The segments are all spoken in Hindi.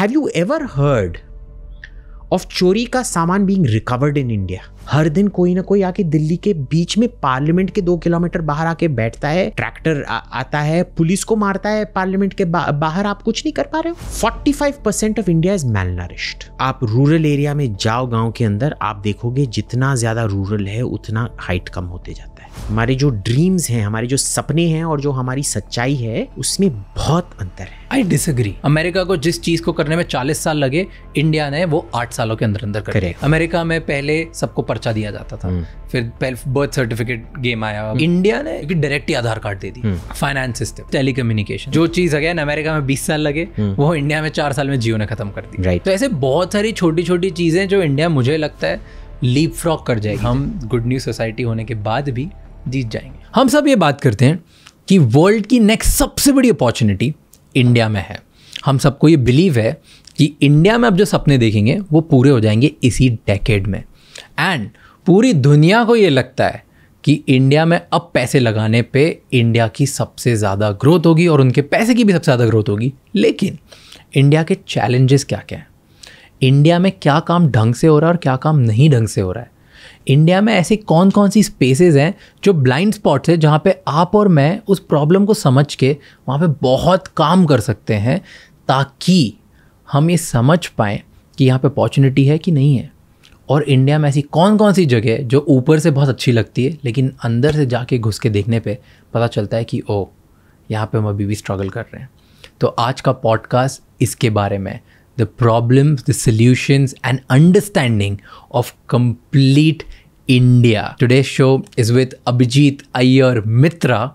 Have you ever heard of चोरी का सामान बींग रिकवर्ड इन इंडिया हर दिन कोई ना कोई आके दिल्ली के बीच में पार्लियामेंट के दो किलोमीटर बाहर आके बैठता है ट्रैक्टर आता है पुलिस को मारता है पार्लियामेंट के बा, बाहर आप कुछ नहीं कर पा रहे हो forty five percent of India is malnourished आप रूरल एरिया में जाओ गांव के अंदर आप देखोगे जितना ज्यादा रूरल है उतना हाइट कम होते जाते हैं हमारे जो ड्रीम्स हैं हमारे जो सपने हैं और जो हमारी सच्चाई है उसमें बहुत अंतर है आई डिसग्री अमेरिका को जिस चीज को करने में 40 साल लगे इंडिया ने वो आठ सालों के अंदर अंदर करे अमेरिका में पहले सबको पर्चा दिया जाता था हम्म। फिर बर्थ सर्टिफिकेट गेम आया इंडिया ने डायरेक्ट ही आधार कार्ड दे दी फाइनेंस सिस्टम टेली जो चीज अगेन अमेरिका में बीस साल लगे हम्म। वो इंडिया में चार साल में जियो ने खत्म कर दी राइट तो ऐसे बहुत सारी छोटी छोटी चीजें जो इंडिया मुझे लगता है लीप फ्रॉक कर जाएगी हम गुड न्यूज सोसाइटी होने के बाद भी जीत जाएंगे हम सब ये बात करते हैं कि वर्ल्ड की नेक्स्ट सबसे बड़ी अपॉर्चुनिटी इंडिया में है हम सबको ये बिलीव है कि इंडिया में अब जो सपने देखेंगे वो पूरे हो जाएंगे इसी डेकेड में एंड पूरी दुनिया को ये लगता है कि इंडिया में अब पैसे लगाने पे इंडिया की सबसे ज़्यादा ग्रोथ होगी और उनके पैसे की भी सबसे ज़्यादा ग्रोथ होगी लेकिन इंडिया के चैलेंजेस क्या क्या हैं इंडिया में क्या काम ढंग से हो रहा है और क्या काम नहीं ढंग से हो रहा है इंडिया में ऐसे कौन कौन सी स्पेसेस हैं जो ब्लाइंड स्पॉट्स है जहाँ पे आप और मैं उस प्रॉब्लम को समझ के वहाँ पे बहुत काम कर सकते हैं ताकि हम ये समझ पाएँ कि यहाँ पे अपॉर्चुनिटी है कि नहीं है और इंडिया में ऐसी कौन कौन सी जगह जो ऊपर से बहुत अच्छी लगती है लेकिन अंदर से जाके घुस के देखने पर पता चलता है कि ओ यहाँ पर हम अभी भी स्ट्रगल कर रहे हैं तो आज का पॉडकास्ट इसके बारे में the problems, the solutions, and understanding of complete India. Today's show is with Abhijit Ayer Mitra,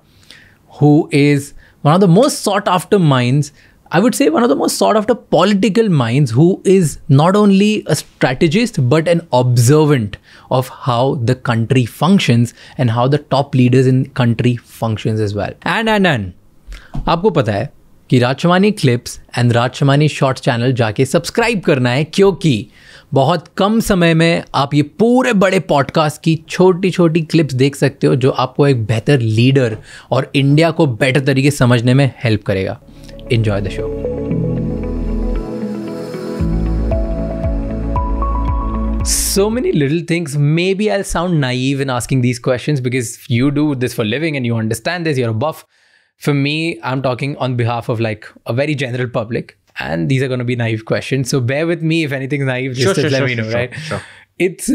who is one of the most sought after minds. I would say one of the most sought after political minds who is not only a strategist but an observant of how the country functions and how the top leaders in country functions as well. And and and आपको पता है कि Rajmani clips and Rajmani short channel जाके सब्सक्राइब करना है क्योंकि बहुत कम समय में आप ये पूरे बड़े पॉडकास्ट की छोटी छोटी क्लिप्स देख सकते हो जो आपको एक बेहतर लीडर और इंडिया को बेटर तरीके समझने में हेल्प करेगा enjoy the show so many little things. Maybe I'll sound naive in asking these questions because you do this for living and you understand this, you're a buff. for me, I'm talking on behalf of like a very general public, and these are going to be naive questions. So bear with me if anything's naive. Sure, just sure, let sure, me know, right? It's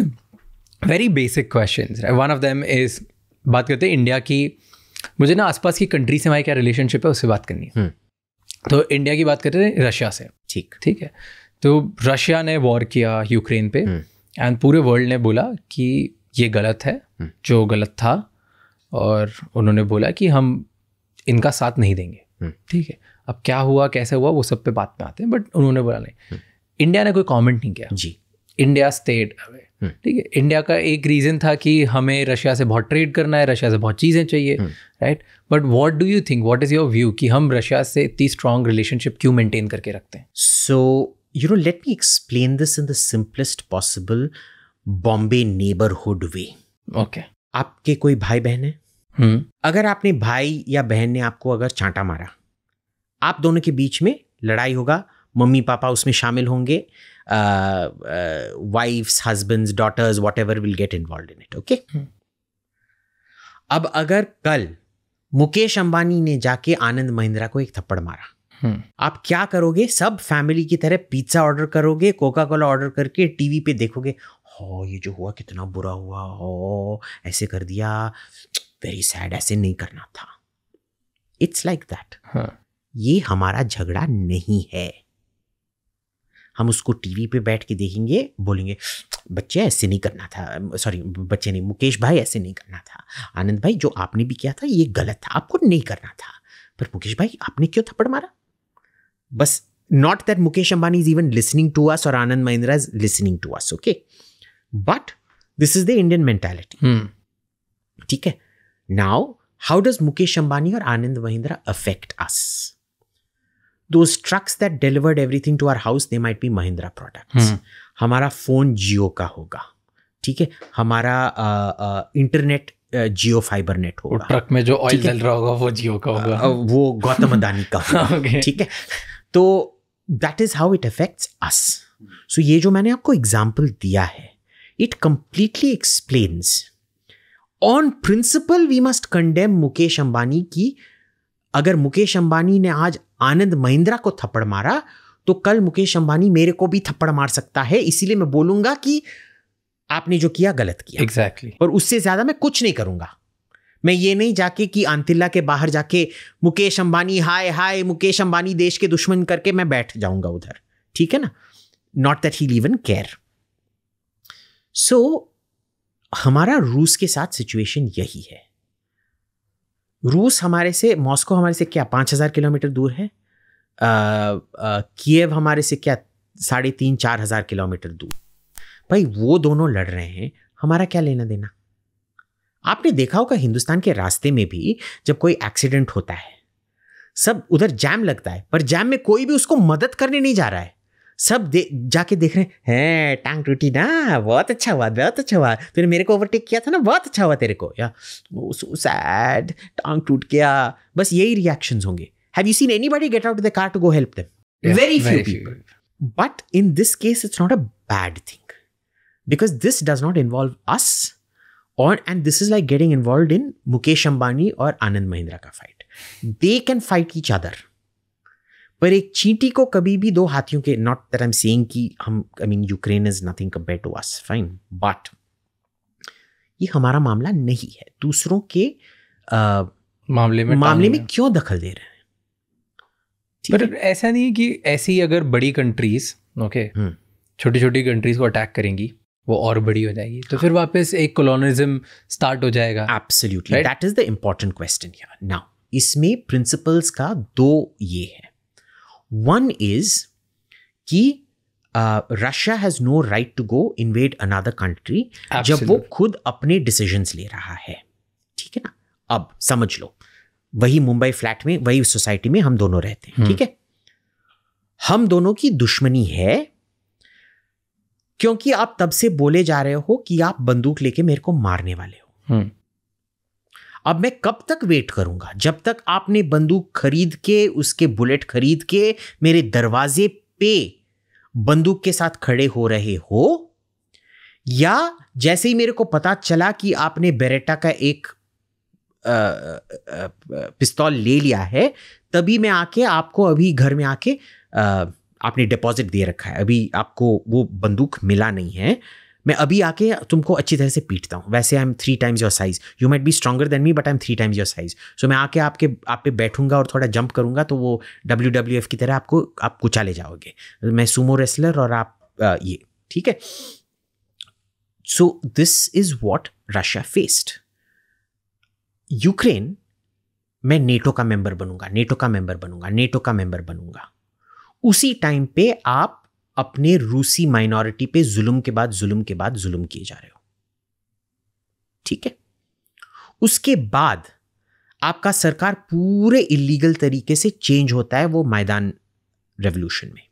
very basic questions. Right? One of them is बात करते हैं इंडिया की मुझे ना आसपास की कंट्री से हमारी क्या रिलेशनशिप है उससे बात करनी है तो इंडिया की बात करते हैं रशिया से ठीक ठीक है तो रशिया ने वॉर किया यूक्रेन पे एंड पूरे वर्ल्ड ने बोला कि ये गलत है जो गलत था और उन्होंने बोला कि हम इनका साथ नहीं देंगे हम्म। ठीक है अब क्या हुआ कैसे हुआ वो सब पे बात में आते हैं बट उन्होंने बोला नहीं इंडिया हम्म। ने कोई कमेंट नहीं किया जी इंडिया स्टेट अवे ठीक है इंडिया का एक रीज़न था कि हमें रशिया से बहुत ट्रेड करना है रशिया से बहुत चीज़ें चाहिए right but what do you think what is your view कि हम रशिया से इतनी स्ट्रांग रिलेशनशिप क्यों मेंटेन करके रखते हैं so you know let me explain this in the simplest possible Bombay neighbourhood way okay आपके कोई भाई बहन है हम्म। अगर आपने भाई या बहन ने आपको अगर चांटा मारा आप दोनों के बीच में लड़ाई होगा मम्मी पापा उसमें शामिल होंगे wives husbands daughters whatever will get involve in it okay अब अगर कल मुकेश अंबानी ने जाके आनंद महिंद्रा को एक थप्पड़ मारा Hmm. आप क्या करोगे सब फैमिली की तरह पिज्जा ऑर्डर करोगे कोका कोला ऑर्डर करके टीवी पे देखोगे हो ये जो हुआ कितना बुरा हुआ हो ऐसे कर दिया वेरी सैड ऐसे नहीं करना था इट्स लाइक दैट ये हमारा झगड़ा नहीं है हम उसको टीवी पे बैठ के देखेंगे बोलेंगे बच्चे ऐसे नहीं करना था सॉरी बच्चे नहीं मुकेश भाई ऐसे नहीं करना था आनंद भाई जो आपने भी किया था ये गलत था आपको नहीं करना था पर मुकेश भाई आपने क्यों थप्पड़ मारा बस not that Mukesh Ambani is even listening to us और Anand Mahindra is listening to us okay but this is the Indian mentality ठीक है now how does Mukesh Ambani और आनंद महिंद्रा अफेक्ट अस दो trucks that delivered everything to our house they might be Mahindra product हमारा फोन जियो का होगा ठीक है हमारा इंटरनेट जियो फाइबर नेट होगा ट्रक में जो ऑयल चल रहा होगा वो जियो का होगा वो गौतम अदानी का होगा ठीक है तो that is how it affect us so ये जो मैंने आपको एग्जाम्पल दिया है it completely explains on principle we must condemn Mukesh Ambani की अगर मुकेश अंबानी ने आज आनंद महिंद्रा को थप्पड़ मारा तो कल मुकेश अंबानी मेरे को भी थप्पड़ मार सकता है इसीलिए मैं बोलूंगा कि आपने जो किया गलत किया एग्जैक्टली exactly. और उससे ज्यादा मैं कुछ नहीं करूंगा मैं ये नहीं जाके कि आंतिल्ला के बाहर जाके मुकेश अंबानी हाय हाय मुकेश अंबानी देश के दुश्मन करके मैं बैठ जाऊंगा उधर ठीक है ना not that he in care so हमारा रूस के साथ सिचुएशन यही है रूस हमारे से मॉस्को हमारे से क्या पाँच हज़ार किलोमीटर दूर है कीव हमारे से क्या साढ़े तीन चार हज़ार किलोमीटर दूर भाई वो दोनों लड़ रहे हैं हमारा क्या लेना देना आपने देखा होगा हिंदुस्तान के रास्ते में भी जब कोई एक्सीडेंट होता है सब उधर जैम लगता है पर जैम में कोई भी उसको मदद करने नहीं जा रहा है सब दे जाके देख रहे हैं टांग टूटी ना बहुत अच्छा हुआ बहुत अच्छा हुआ तूने मेरे को ओवरटेक किया था ना बहुत अच्छा हुआ तेरे को या सो सैड टांग टूट गया बस यही रिएक्शंस होंगे have you seen anybody get out the car to go help them very few people but in this case it's not a bad thing because this does not involve us और and this is like getting involve in Mukesh Ambani और आनंद महिंद्रा का fight they can fight each other पर एक चींटी को कभी भी दो हाथियों के not that I am saying कि हम आई mean Ukraine is nothing compare to us fine but ये हमारा मामला नहीं है दूसरों के आ, मामले में मामले में क्यों दखल दे रहे हैं पर ऐसा नहीं कि ऐसी अगर बड़ी कंट्रीज ओके छोटी छोटी कंट्रीज को अटैक करेंगी वो और बड़ी हो जाएगी तो फिर वापस एक कॉलोनिज्म स्टार्ट हो जाएगा absolutely that is the important question now इसमें प्रिंसिपल्स का दो ये है One is कि Russia has no right to go invade another country जब वो खुद अपने डिसीजन ले रहा है ठीक है ना अब समझ लो वही मुंबई फ्लैट में वही सोसाइटी में हम दोनों रहते हैं ठीक हम्म। है हम दोनों की दुश्मनी है क्योंकि आप तब से बोले जा रहे हो कि आप बंदूक लेके मेरे को मारने वाले हो हम्म। अब मैं कब तक वेट करूंगा जब तक आपने बंदूक खरीद के उसके बुलेट खरीद के मेरे दरवाजे पे बंदूक के साथ खड़े हो रहे हो या जैसे ही मेरे को पता चला कि आपने बेरेटा का एक पिस्तौल ले लिया है तभी मैं आके आपको अभी घर में आके आपने डिपॉजिट दे रखा है अभी आपको वो बंदूक मिला नहीं है मैं अभी आके तुमको अच्छी तरह से पीटता हूँ वैसे I am three times your size you might be stronger than me but I am three times your size so मैं आके आपके आप पे बैठूंगा और थोड़ा जंप करूंगा तो वो डब्ल्यू डब्ल्यू एफ की तरह आपको आप कुचाले जाओगे मैं सुमो रेसलर और आप आ, ये ठीक है so this is what Russia faced Ukraine मैं नेटो का मेंबर बनूंगा नेटो का मेंबर बनूंगा नेटो का मेंबर बनूंगा उसी टाइम पे आप अपने रूसी माइनॉरिटी पे जुल्म के बाद जुल्म के बाद जुल्म किए जा रहे हो ठीक है उसके बाद आपका सरकार पूरे इलीगल तरीके से चेंज होता है वो मैदान रेवोल्यूशन में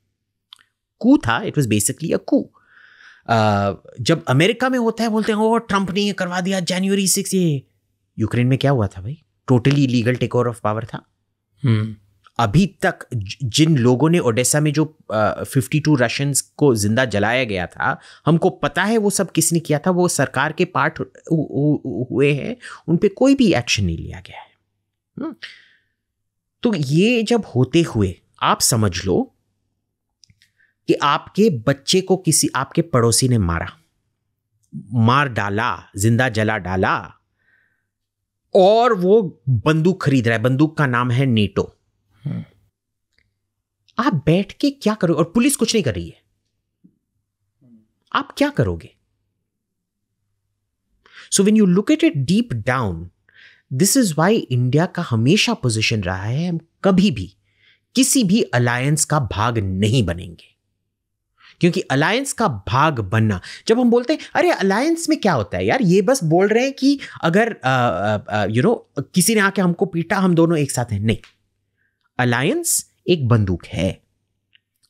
कू था it was basically a coup जब अमेरिका में होता है बोलते हैं ओ ट्रंप ने ये करवा दिया जनवरी सिक्स ये यूक्रेन में क्या हुआ था भाई totally illegal takeover of power था hmm. अभी तक जिन लोगों ने ओडेसा में जो फिफ्टी टू रशियंस को जिंदा जलाया गया था हमको पता है वो सब किसने किया था वो सरकार के पार्ट हुए हैं उन पर कोई भी एक्शन नहीं लिया गया है हम्म। तो ये जब होते हुए आप समझ लो कि आपके बच्चे को किसी आपके पड़ोसी ने मारा मार डाला जिंदा जला डाला और वो बंदूक खरीद रहा है बंदूक का नाम है नेटो हम्म। आप बैठ के क्या करोगे और पुलिस कुछ नहीं कर रही है आप क्या करोगे so when you look at it deep down this is why India का हमेशा पोजिशन रहा है हम कभी भी किसी भी अलायंस का भाग नहीं बनेंगे क्योंकि अलायंस का भाग बनना जब हम बोलते हैं अरे अलायंस में क्या होता है यार ये बस बोल रहे हैं कि अगर यू नो you know, किसी ने आके हमको पीटा हम दोनों एक साथ हैं नहीं अलायंस एक बंदूक है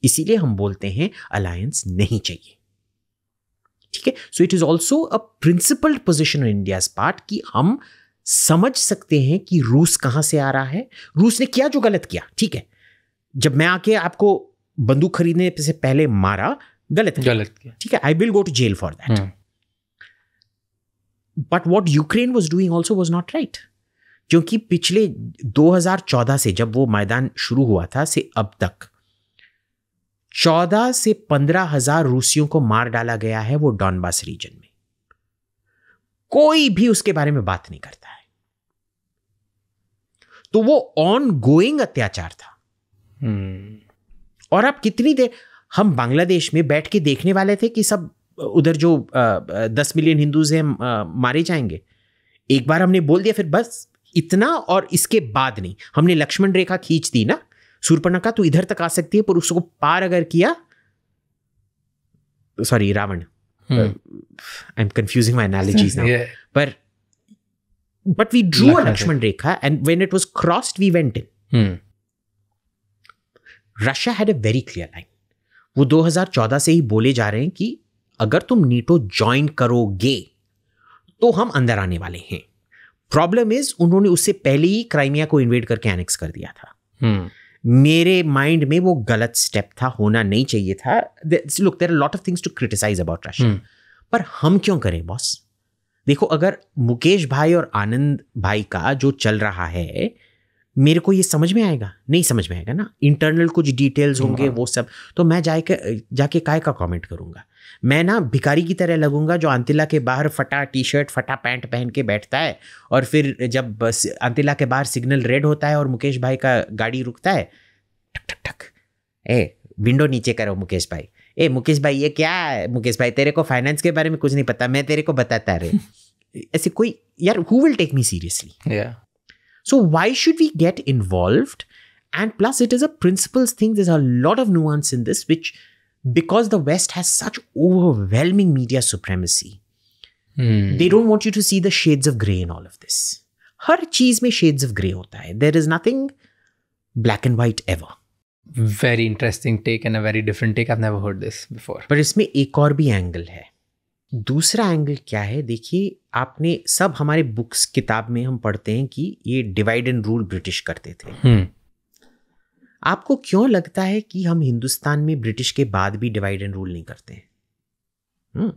इसीलिए हम बोलते हैं अलायंस नहीं चाहिए ठीक है so it is also a principled position on India part कि हम समझ सकते हैं कि रूस कहां से आ रहा है रूस ने किया जो गलत किया ठीक है जब मैं आके आपको बंदूक खरीदने से पहले मारा गलत है गलत किया ठीक है I will go to jail for that but what Ukraine was doing also was not right क्योंकि पिछले 2014 से जब वो मैदान शुरू हुआ था से अब तक 14 से पंद्रह हजार रूसियों को मार डाला गया है वो डॉनबास रीजन में कोई भी उसके बारे में बात नहीं करता है तो वो ऑन गोइंग अत्याचार था हम्म। और आप कितनी देर हम बांग्लादेश में बैठ के देखने वाले थे कि सब उधर जो दस मिलियन हिंदूज हैं मारे जाएंगे एक बार हमने बोल दिया फिर बस इतना और इसके बाद नहीं हमने लक्ष्मण रेखा खींच दी ना सूर्पणखा तो इधर तक आ सकती है पर उसको पार अगर किया sorry Ravan I am confusing my analogies पर but we drew a Lakshman Rekha and when it was crossed we went in Russia had a very clear line वो 2014 से ही बोले जा रहे हैं कि अगर तुम नीटो ज्वाइन करोगे तो हम अंदर आने वाले हैं प्रॉब्लम इज उन्होंने उससे पहले ही क्राइमिया को इन्वेट करके एनेक्स कर दिया था hmm. मेरे माइंड में वो गलत स्टेप था होना नहीं चाहिए था look there lot of things to criticise about Russia पर हम क्यों करें बॉस देखो अगर मुकेश भाई और आनंद भाई का जो चल रहा है मेरे को ये समझ में आएगा नहीं समझ में आएगा ना इंटरनल कुछ डिटेल्स होंगे हाँ। वो सब तो मैं जाके जाके काय का कमेंट करूंगा मैं ना भिखारी की तरह लगूंगा जो अंतिला के बाहर फटा टी शर्ट फटा पैंट पहन के बैठता है और फिर जब अंतिला के बाहर सिग्नल रेड होता है और मुकेश भाई का गाड़ी रुकता है ठक ठक ठक ए विंडो नीचे करो मुकेश भाई ए मुकेश भाई ये क्या है मुकेश भाई तेरे को फाइनेंस के बारे में कुछ नहीं पता मैं तेरे को बताता रे ऐसे कोई यार who will take me seriously so why should we get involve and plus it is a principle thing this a lot of nuance in this which because the West has such overwhelming media supremacy. Hmm. They don't want you to see the shades of grey in all of this. हर चीज में शेड्स ऑफ ग्रे होता है there is nothing black and white ever very interesting take and a very different take I never heard this before पर इसमें एक और भी एंगल है दूसरा एंगल क्या है देखिए आपने सब हमारे बुक्स किताब में हम पढ़ते हैं कि ये डिवाइड एंड रूल ब्रिटिश करते थे hmm. आपको क्यों लगता है कि हम हिंदुस्तान में ब्रिटिश के बाद भी डिवाइड एंड रूल नहीं करते हैं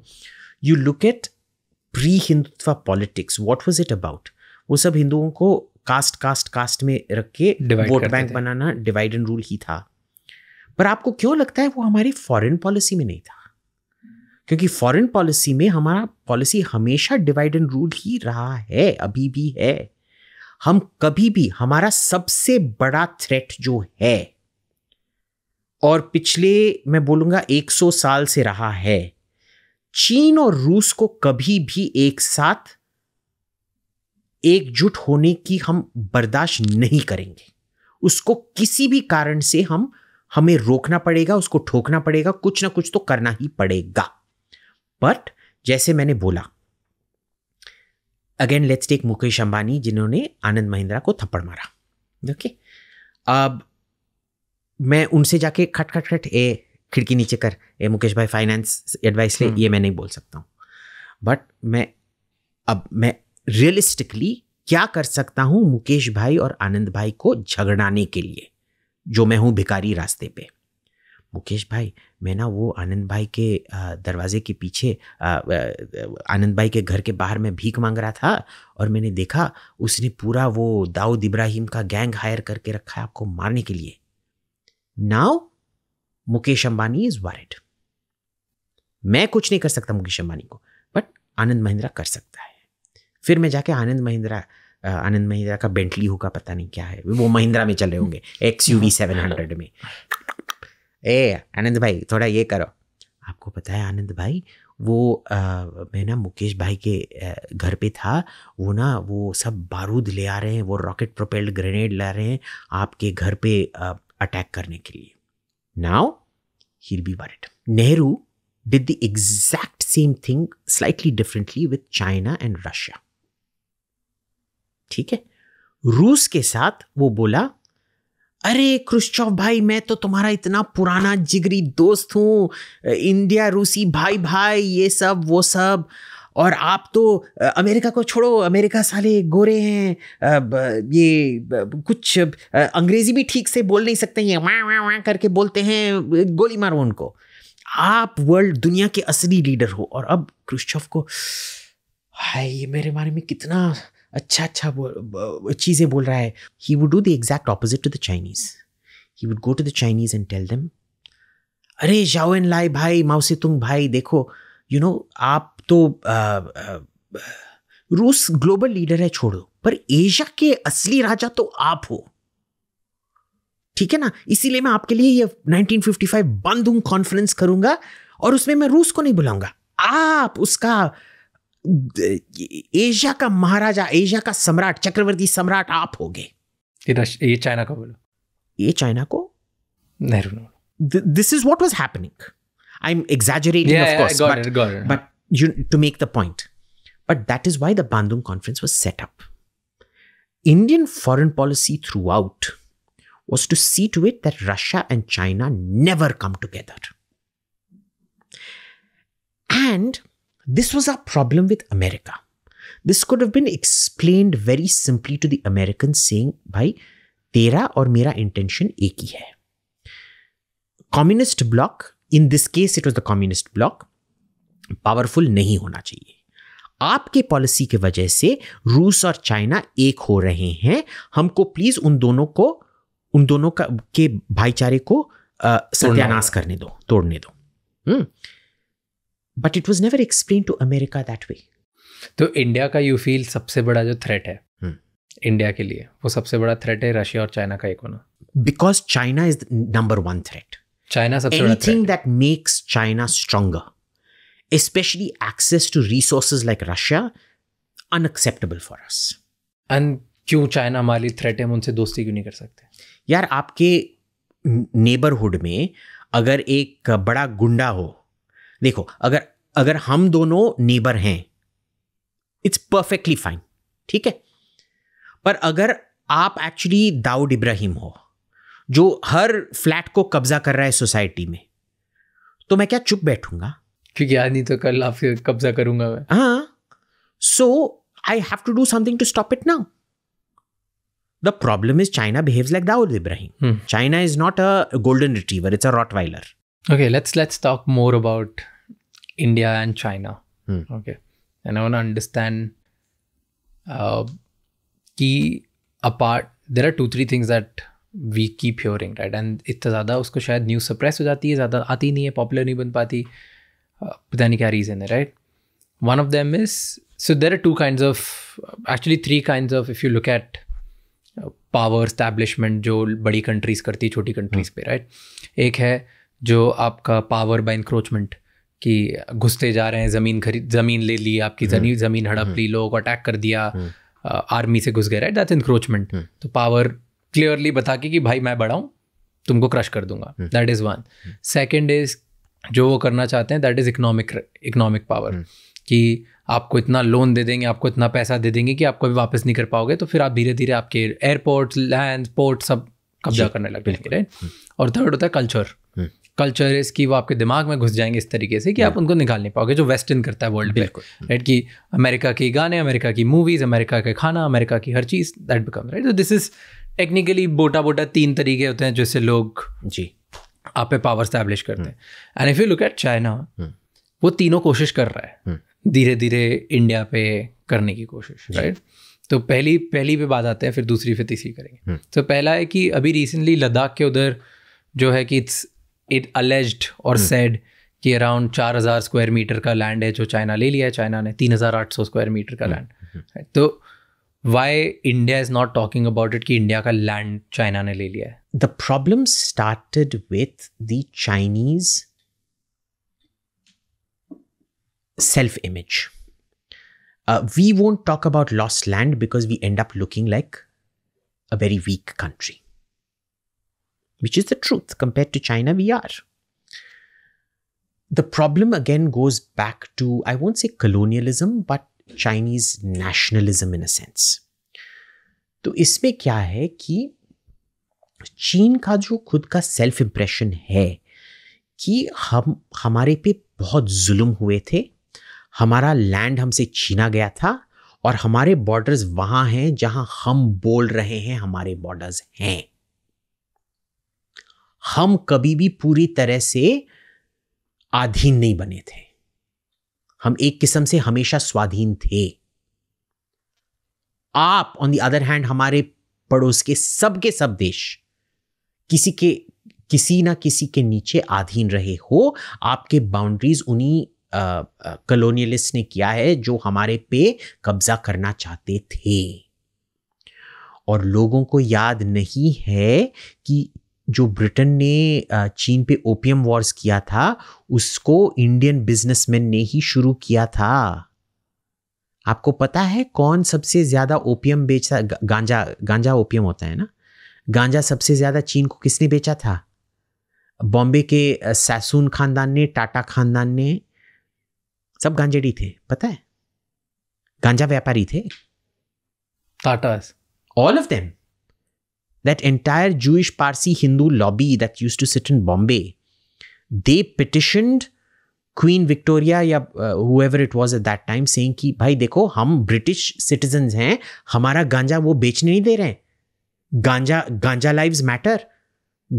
you look at pre Hindutva politics what was it about वो सब हिंदुओं को कास्ट कास्ट कास्ट में रख के वोट बैंक बनाना डिवाइड एंड रूल ही था पर आपको क्यों लगता है वो हमारी फॉरेन पॉलिसी में नहीं था क्योंकि फॉरेन पॉलिसी में हमारा पॉलिसी हमेशा डिवाइड एंड रूल ही रहा है अभी भी है हम कभी भी हमारा सबसे बड़ा थ्रेट जो है और पिछले मैं बोलूंगा 100 साल से रहा है चीन और रूस को कभी भी एक साथ एकजुट होने की हम बर्दाश्त नहीं करेंगे उसको किसी भी कारण से हम हमें रोकना पड़ेगा उसको ठोकना पड़ेगा कुछ ना कुछ तो करना ही पड़ेगा बट जैसे मैंने बोला again let's take Mukesh Ambani जिन्होंने आनंद महिंद्रा को थप्पड़ मारा ओके okay? अब मैं उनसे जाके खट खट खट ए खिड़की नीचे कर ए मुकेश भाई फाइनेंस एडवाइस ले हम्म। ये मैं नहीं बोल सकता हूँ बट मैं अब मैं रियलिस्टिकली क्या कर सकता हूँ मुकेश भाई और आनंद भाई को झगड़ाने के लिए जो मैं हूँ भिकारी रास्ते पे मुकेश भाई मैं ना वो आनंद भाई के दरवाजे के पीछे आनंद भाई के घर के बाहर में भीख मांग रहा था और मैंने देखा उसने पूरा वो दाऊद इब्राहिम का गैंग हायर करके रखा है आपको मारने के लिए now Mukesh Ambani is worried मैं कुछ नहीं कर सकता मुकेश अंबानी को बट आनंद महिंद्रा कर सकता है फिर मैं जाके आनंद महिंद्रा आनंद महिंद्रा का बेंटली होगा पता नहीं क्या है वो महिंद्रा में चल रहे होंगे X U V seven hundred में ए आनंद भाई थोड़ा ये करो आपको पता है आनंद भाई वो आ, मैं ना मुकेश भाई के घर पे था वो ना वो सब बारूद ले आ रहे हैं वो रॉकेट प्रोपेल्ड ग्रेनेड ला रहे हैं आपके घर पे आ, अटैक करने के लिए now he'll be worried. Nehru did the exact same thing slightly differently with China and Russia ठीक है रूस के साथ वो बोला अरे क्रुश्चोव भाई मैं तो तुम्हारा इतना पुराना जिगरी दोस्त हूँ इंडिया रूसी भाई भाई ये सब वो सब और आप तो अमेरिका को छोड़ो अमेरिका साले गोरे हैं ये कुछ अंग्रेज़ी भी ठीक से बोल नहीं सकते हैं वाँ वाँ वाँ करके बोलते हैं गोली मारो उनको आप वर्ल्ड दुनिया के असली लीडर हो और अब क्रुश्चोव को हाय ये मेरे बारे में कितना अच्छा अच्छा चीज़ें बोल रहा है he would do the exact opposite to the Chinese he would go to the Chinese and tell them अरे जाओ एन लाई भाई माओसे तुम भाई देखो यू you नो know, आप तो आ, आ, रूस ग्लोबल लीडर है छोड़ो पर एशिया के असली राजा तो आप हो ठीक है ना इसीलिए मैं आपके लिए ये 1955 बंदूंग कॉन्फ्रेंस करूंगा और उसमें मैं रूस को नहीं बुलाऊंगा आप उसका एशिया का महाराजा एशिया का सम्राट चक्रवर्ती सम्राट आप हो गए ये चाइना का बोलो ये चाइना को Nehru this is what was happening I am exaggerating but you to make the point but that is why the Bandung conference was set up Indian foreign policy throughout was to see to it that Russia and China never come together. And This was our problem with America. This could have been explained very simply to the Americans saying, भाई तेरा और मेरा intention एक ही है communist bloc in this case it was the communist bloc powerful नहीं होना चाहिए आपके पॉलिसी के वजह से रूस और चाइना एक हो रहे हैं हमको प्लीज उन दोनों को उन दोनों का के भाईचारे को सत्यानाश करने दो तोड़ने दो hmm. But it was never explain to America that way तो इंडिया का यू फील सबसे बड़ा जो थ्रेट है इंडिया hmm. के लिए वो सबसे बड़ा थ्रेट है रशिया और चाइना का एक होना because China is number one threat China सबसे thing that makes China stronger specially access to resources like Russia unacceptable for us and क्यों चाइना हमारी थ्रेट है हम उनसे दोस्ती क्यों नहीं कर सकते यार आपके नेबरहुड में अगर एक बड़ा गुंडा हो देखो अगर अगर हम दोनों नेबर हैं इट्स परफेक्टली फाइन ठीक है पर अगर आप एक्चुअली दाऊद इब्राहिम हो जो हर फ्लैट को कब्जा कर रहा है सोसाइटी में तो मैं क्या चुप बैठूंगा क्योंकि आज नहीं तो कल आप कब्जा करूंगा मैं हाँ so I have to do something to stop it now the problem is China behave like Dawood Ibrahim China is not a golden retriever it's a rot okay let's let's talk more about India and China. Hmm. Okay. And I want to understand uh, कि apart there are two three things that we keep hearing right and इतना ज़्यादा उसको शायद न्यूज़ सप्रेस हो जाती है ज़्यादा आती नहीं है पॉपुलर नहीं बन पाती uh, पता नहीं क्या रीज़न है right one of them is so there are two kind of actually three kind of if you look at power establishment जो बड़ी कंट्रीज़ करती है छोटी कंट्रीज़ hmm. पे राइट एक है जो आपका पावर बाय इंक्रोचमेंट कि घुसते जा रहे हैं ज़मीन खरीद ज़मीन ले ली आपकी हम्म। जमीन ज़मीन हड़प हम्म। ली लोगों को अटैक कर दिया आर्मी हम्म। से घुस गए राइट दैट इंक्रोचमेंट तो पावर क्लियरली बता के कि भाई मैं बढ़ाऊँ तुमको क्रश कर दूंगा that is one second is जो वो करना चाहते हैं that is economic economic power कि आपको इतना लोन दे देंगे आपको इतना पैसा दे देंगे कि आपको भी वापस नहीं कर पाओगे तो फिर आप धीरे धीरे आपके एयरपोर्ट लैंड पोर्ट सब कब्जा करने लग जाएंगे राइट और थर्ड होता है कल्चर कल्चर है इसकी वो आपके दिमाग में घुस जाएंगे इस तरीके से कि आप hmm. उनको निकाल नहीं पाओगे जो वेस्टर्न करता है वर्ल्ड बिल्कुल राइट कि अमेरिका के गाने अमेरिका की मूवीज अमेरिका का खाना अमेरिका की हर चीज़ दैट बिकम राइट तो दिस इज़ टेक्निकली बोटा बोटा तीन तरीके होते हैं जिससे लोग जी आप पे पावर स्टैब्लिश करते हैं and if you look at China वो तीनों कोशिश कर रहा है धीरे धीरे इंडिया पे करने की कोशिश राइट तो पहली पहली पे बात आते हैं फिर दूसरी फिर तीसरी करेंगे hmm. तो पहला है कि अभी रिसेंटली लद्दाख के उधर जो है कि इट्स इट अलेज्ड और सेड कि अराउंड चार हज़ार स्क्वायर मीटर का लैंड है जो चाइना ले लिया है चाइना ने तीन हज़ार आठ सौ स्क्वायर मीटर का लैंड hmm. hmm. hmm. तो why India is not talking about it कि इंडिया का लैंड चाइना ने ले लिया है the problem started with the Chinese self image we won't talk about lost land because we end up looking like a very weak country which is the truth. Compared to China, we are. The problem again goes back to, I won't say colonialism, but Chinese nationalism in a sense. तो इसमें क्या है कि चीन का जो खुद का सेल्फ इम्प्रेशन है कि हम हमारे पे बहुत जुल्म हुए थे हमारा लैंड हमसे छीना गया था और हमारे बॉर्डर्स वहाँ हैं जहाँ हम बोल रहे हैं हमारे बॉर्डर्स हैं हम कभी भी पूरी तरह से आधीन नहीं बने थे हम एक किस्म से हमेशा स्वाधीन थे आप ऑन द अदर हैंड हमारे पड़ोस के सबके सब देश किसी के किसी ना किसी के नीचे आधीन रहे हो आपके बाउंड्रीज उन्हीं कलोनियलिस्ट ने किया है जो हमारे पे कब्जा करना चाहते थे और लोगों को याद नहीं है कि जो ब्रिटेन ने चीन पे ओपियम वॉर्स किया था उसको इंडियन बिजनेसमैन ने ही शुरू किया था आपको पता है कौन सबसे ज़्यादा ओपियम बेचा गांजा गांजा ओपियम होता है ना गांजा सबसे ज़्यादा चीन को किसने बेचा था बॉम्बे के सैसून खानदान ने टाटा खानदान ने सब गांजेड़ी थे पता है गांजा व्यापारी थे Tata all of them that entire Jewish Parsi Hindu lobby that used to sit in Bombay, they petitioned Queen Victoria या whoever it was at that time saying कि भाई देखो हम ब्रिटिश सिटीजन हैं हमारा गांजा वो बेचने नहीं दे रहे हैं गांजा गांजा लाइव्स मैटर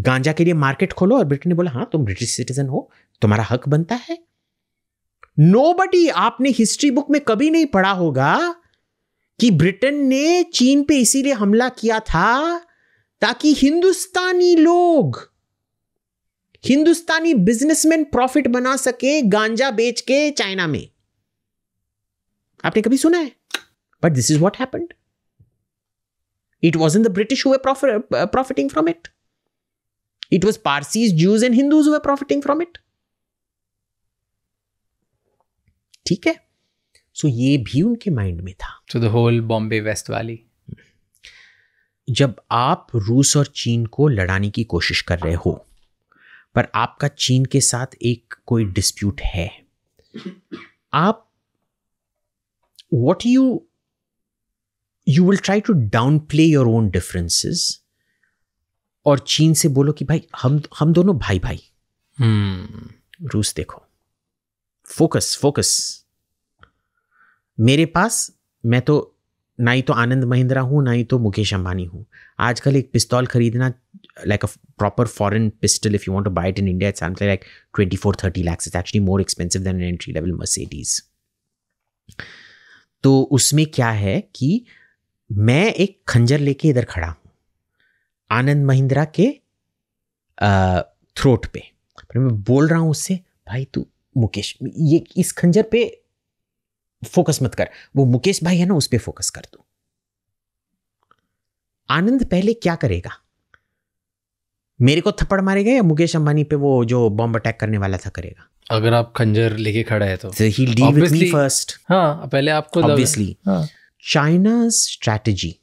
गांजा के लिए मार्केट खोलो और ब्रिटेन ने बोला हाँ तुम ब्रिटिश सिटीजन हो तुम्हारा हक बनता है नो आपने हिस्ट्री बुक में कभी नहीं पढ़ा होगा कि ब्रिटेन ने चीन पे इसीलिए हमला किया था ताकि हिंदुस्तानी लोग हिंदुस्तानी बिजनेसमैन प्रॉफिट बना सके गांजा बेच के चाइना में आपने कभी सुना है but this is what happened it was in the British who profiting from it it was Parsis Jews and Hindus who profiting from it ठीक है सो so, ये भी उनके माइंड में था so the whole Bombay west वाली जब आप रूस और चीन को लड़ाने की कोशिश कर रहे हो पर आपका चीन के साथ एक कोई डिस्प्यूट है आप what you you will try to downplay your own differences और चीन से बोलो कि भाई हम हम दोनों भाई भाई hmm. रूस देखो फोकस फोकस मेरे पास मैं तो ना ही तो आनंद महिंद्रा हूँ ना ही तो मुकेश अंबानी हूँ आजकल एक पिस्तौल खरीदना like a proper foreign pistol if you want buy it in India it's like twenty four thirty lakhs is actually more expensive than entry level Mercedes तो उसमें क्या है कि मैं एक खंजर लेके इधर खड़ा हूँ आनंद महिंद्रा के थ्रोट पे मैं बोल रहा हूँ उससे भाई तू मुकेश ये इस खंजर पे फोकस मत कर वो मुकेश भाई है ना उस पर फोकस कर दो आनंद पहले क्या करेगा मेरे को थप्पड़ मारेगा या मुकेश अंबानी पे वो जो बॉम्ब अटैक करने वाला था करेगा अगर आप खंजर लेके खड़ा है तो he deal with me first हाँ पहले आपको obviously China's strategy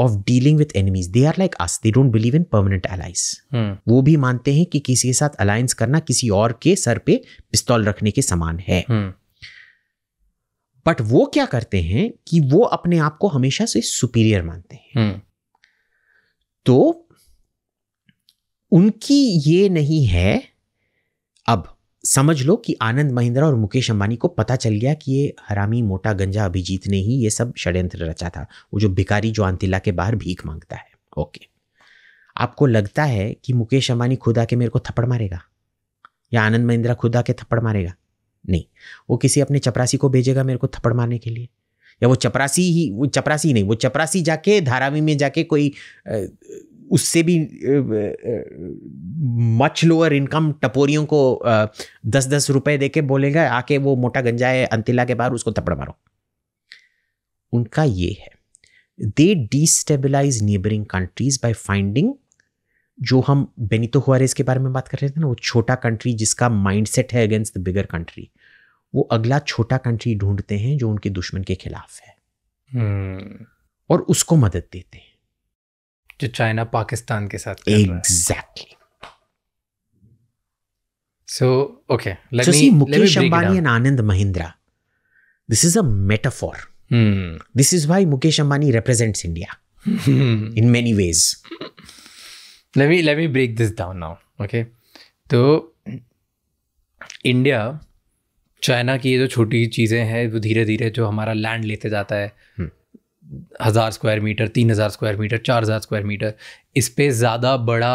of dealing with enemies they are like us they don't believe in permanent allies वो भी मानते हैं कि किसी के साथ अलायंस करना किसी और के सर पे पिस्तौल रखने के समान है hmm. बट वो क्या करते हैं कि वो अपने आप को हमेशा से सुपीरियर मानते हैं हम्म। तो उनकी ये नहीं है अब समझ लो कि आनंद महिंद्रा और मुकेश अंबानी को पता चल गया कि ये हरामी मोटा गंजा अभिजीत ने ही ये सब षड्यंत्र रचा था वो जो भिकारी जो आंतिला के बाहर भीख मांगता है ओके आपको लगता है कि मुकेश अंबानी खुद आके मेरे को थप्पड़ मारेगा या आनंद महिंद्रा खुद आके थप्पड़ मारेगा नहीं वो किसी अपने चपरासी को भेजेगा मेरे को थप्पड़ मारने के लिए या वो चपरासी ही वो चपरासी नहीं वो चपरासी जाके धारावी में जाके कोई उससे भी मच लोअर इनकम टपोरियों को दस दस रुपए दे के बोलेगा आके वो मोटा गंजा है अंतिला के बाहर उसको थप्पड़ मारो उनका ये है they destabilise neighbouring countries by finding जो हम बेनितो हुआरेज के बारे में बात कर रहे थे ना वो छोटा कंट्री जिसका माइंडसेट है अगेंस्ट द बिगर कंट्री वो अगला छोटा कंट्री ढूंढते हैं जो उनके दुश्मन के खिलाफ है hmm. और उसको मदद देते हैं जो चाइना पाकिस्तान के साथ exactly so okay Mukesh Ambani and Anand Mahindra this is a metaphor this is why Mukesh Ambani represents India in many ways let me let me break this down now okay तो इंडिया चाइना की ये जो छोटी चीज़ें हैं वो धीरे धीरे जो हमारा लैंड लेते जाता है हज़ार स्क्वायर मीटर तीन हज़ार स्क्वायर मीटर चार हज़ार स्क्वायर मीटर इस पर ज़्यादा बड़ा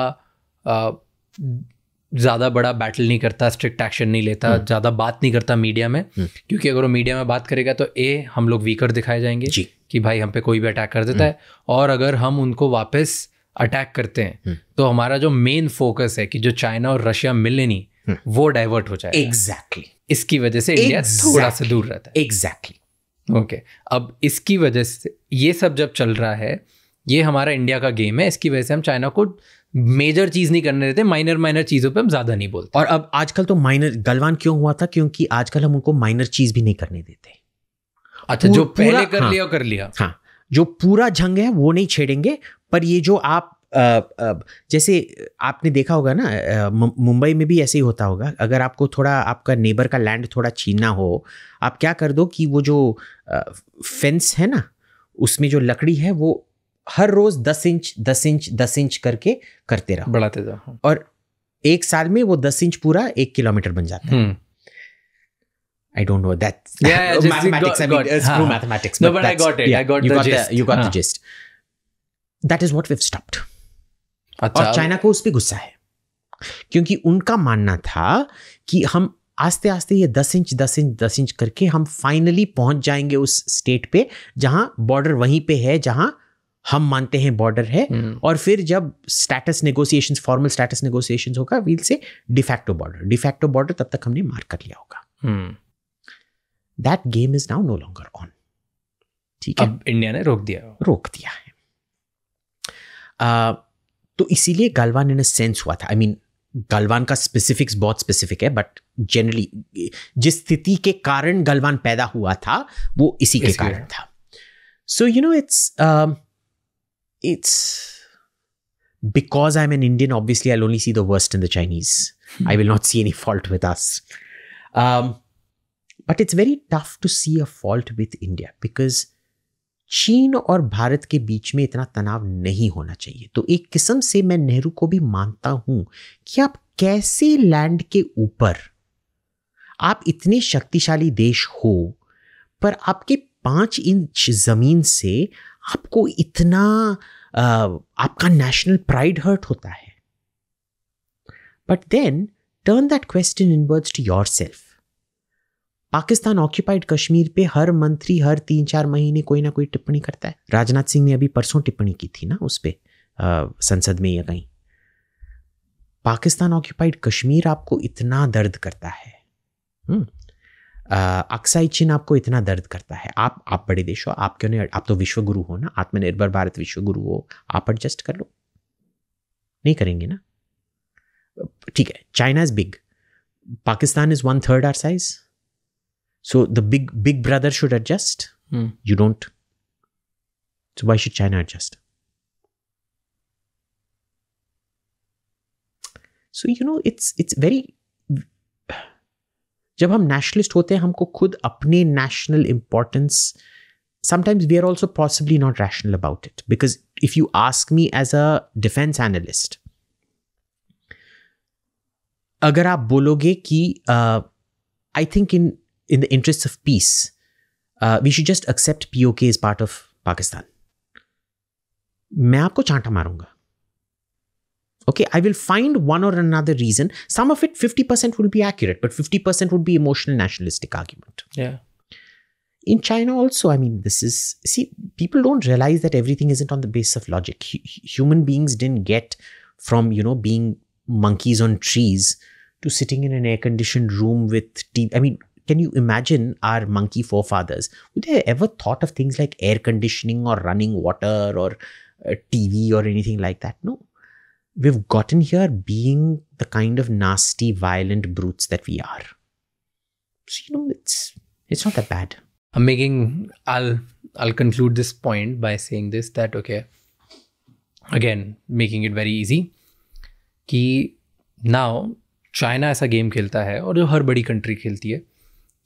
ज़्यादा बड़ा बैटल नहीं करता स्ट्रिक्ट एक्शन नहीं लेता हम्म। ज़्यादा बात नहीं करता मीडिया में हम्म। क्योंकि अगर वो मीडिया में बात करेगा तो ए हम लोग वीकर दिखाए जाएंगे जी. कि भाई हम पे कोई भी अटैक कर देता हम्म। है और अगर हम उनको वापस अटैक करते हैं हम्म। तो हमारा जो मेन फोकस है कि जो चाइना और रशिया मिले नहीं हम्म। वो डाइवर्ट हो जाए एग्जैक्टली exactly. इसकी वजह से इंडिया exactly. थोड़ा सा दूर रहता है एग्जैक्टली exactly. Okay okay. अब इसकी वजह से ये सब जब चल रहा है ये हमारा इंडिया का गेम है इसकी वजह से हम चाइना को मेजर चीज नहीं करने देते माइनर माइनर चीजों पे हम ज्यादा नहीं बोलते और अब आजकल तो माइनर गलवान क्यों हुआ था क्योंकि आजकल हम उनको माइनर चीज भी नहीं करने देते अच्छा जो पहले कर हाँ, लिया कर लिया हाँ जो पूरा जंग है वो नहीं छेड़ेंगे पर ये जो आप आ, आ, जैसे आपने देखा होगा ना मुंबई में भी ऐसे ही होता होगा अगर आपको थोड़ा आपका नेबर का लैंड थोड़ा छीनना हो आप क्या कर दो कि वो जो आ, फेंस है ना उसमें जो लकड़ी है वो हर रोज दस इंच दस इंच दस इंच करके करते रहो बढ़ाते जाओ और एक साल में वो दस इंच पूरा एक किलोमीटर बन जाता है hmm. I don't know that yeah, yeah, mathematics. Got, I mean, got, uh, got, true हाँ। mathematics. No, but, but I got it. Yeah, I got you the got gist. The, you got uh. the हाँ। gist. That is what we've stopped और चाइना को उस पर गुस्सा है क्योंकि उनका मानना था कि हम आस्ते आस्ते ये दस इंच दस इंच दस इंच करके हम फाइनली पहुंच जाएंगे उस स्टेट पे जहां बॉर्डर वहीं पे है जहां हम मानते हैं बॉर्डर है हम्म। और फिर जब status negotiation formal status negotiation होगा वील से डिफैक्टो बॉर्डर डिफैक्टो बॉर्डर तब तक हमने मार कर लिया होगा that game is now no longer on ठीक है इंडिया ने रोक दिया रोक दिया है तो इसीलिए गलवान इन अ सेंस हुआ था आई मीन गलवान का स्पेसिफिक्स बहुत स्पेसिफिक है बट जनरली जिस स्थिति के कारण गलवान पैदा हुआ था वो इसी, के कारण था so you know it's it's because I am an Indian obviously I only see the worst in the Chinese I will not see any fault with us but it's very tough to see a fault with India because चीन और भारत के बीच में इतना तनाव नहीं होना चाहिए तो एक किस्म से मैं नेहरू को भी मानता हूं कि आप कैसे लैंड के ऊपर आप इतने शक्तिशाली देश हो पर आपके पांच इंच ज़मीन से आपको इतना आपका नेशनल प्राइड हर्ट होता है but then turn that question inwards to yourself Pakistan occupied Kashmir पे हर मंत्री हर तीन चार महीने कोई ना कोई टिप्पणी करता है राजनाथ सिंह ने अभी परसों टिप्पणी की थी ना उस पर संसद में या कहीं पाकिस्तान ऑक्यूपाइड कश्मीर आपको इतना दर्द करता है हम्म, अक्साई चीन आपको इतना दर्द करता है आप आप बड़े देश हो आप क्यों नहीं आप तो विश्व गुरु हो ना आत्मनिर्भर भारत विश्व गुरु हो आप एडजस्ट कर लो नहीं करेंगे ना ठीक है China is big Pakistan is one third our size So the big big brother should adjust. Mm. You don't. So why should China adjust? So you know it's it's very जब हम नेशनलिस्ट होते हैं हमको खुद अपने national importance sometimes we are also possibly not rational about it because if you ask me as a defence analyst अगर आप बोलोगे कि I think in in the interests of peace, uh, we should just accept POK as part of Pakistan. okay i will find one or another reason some of it 50% will be accurate but 50% would be emotional nationalistic argument yeah in china also i mean this is see people don't realize that everything isn't on the basis of logic H- human beings didn't get from you know being monkeys on trees to sitting in an air conditioned room with I mean can you imagine our monkey forefathers? Would they ever thought of things like air conditioning or running water or uh, TV or anything like that? No. We've gotten here being the kind of nasty, violent brutes that we are. So, you know, it's it's not that bad. I'm making I'll I'll conclude this point by saying this that okay. Again, making it very easy. कि now चाइना ऐसा गेम खेलता है और जो हर बड़ी कंट्री खेलती है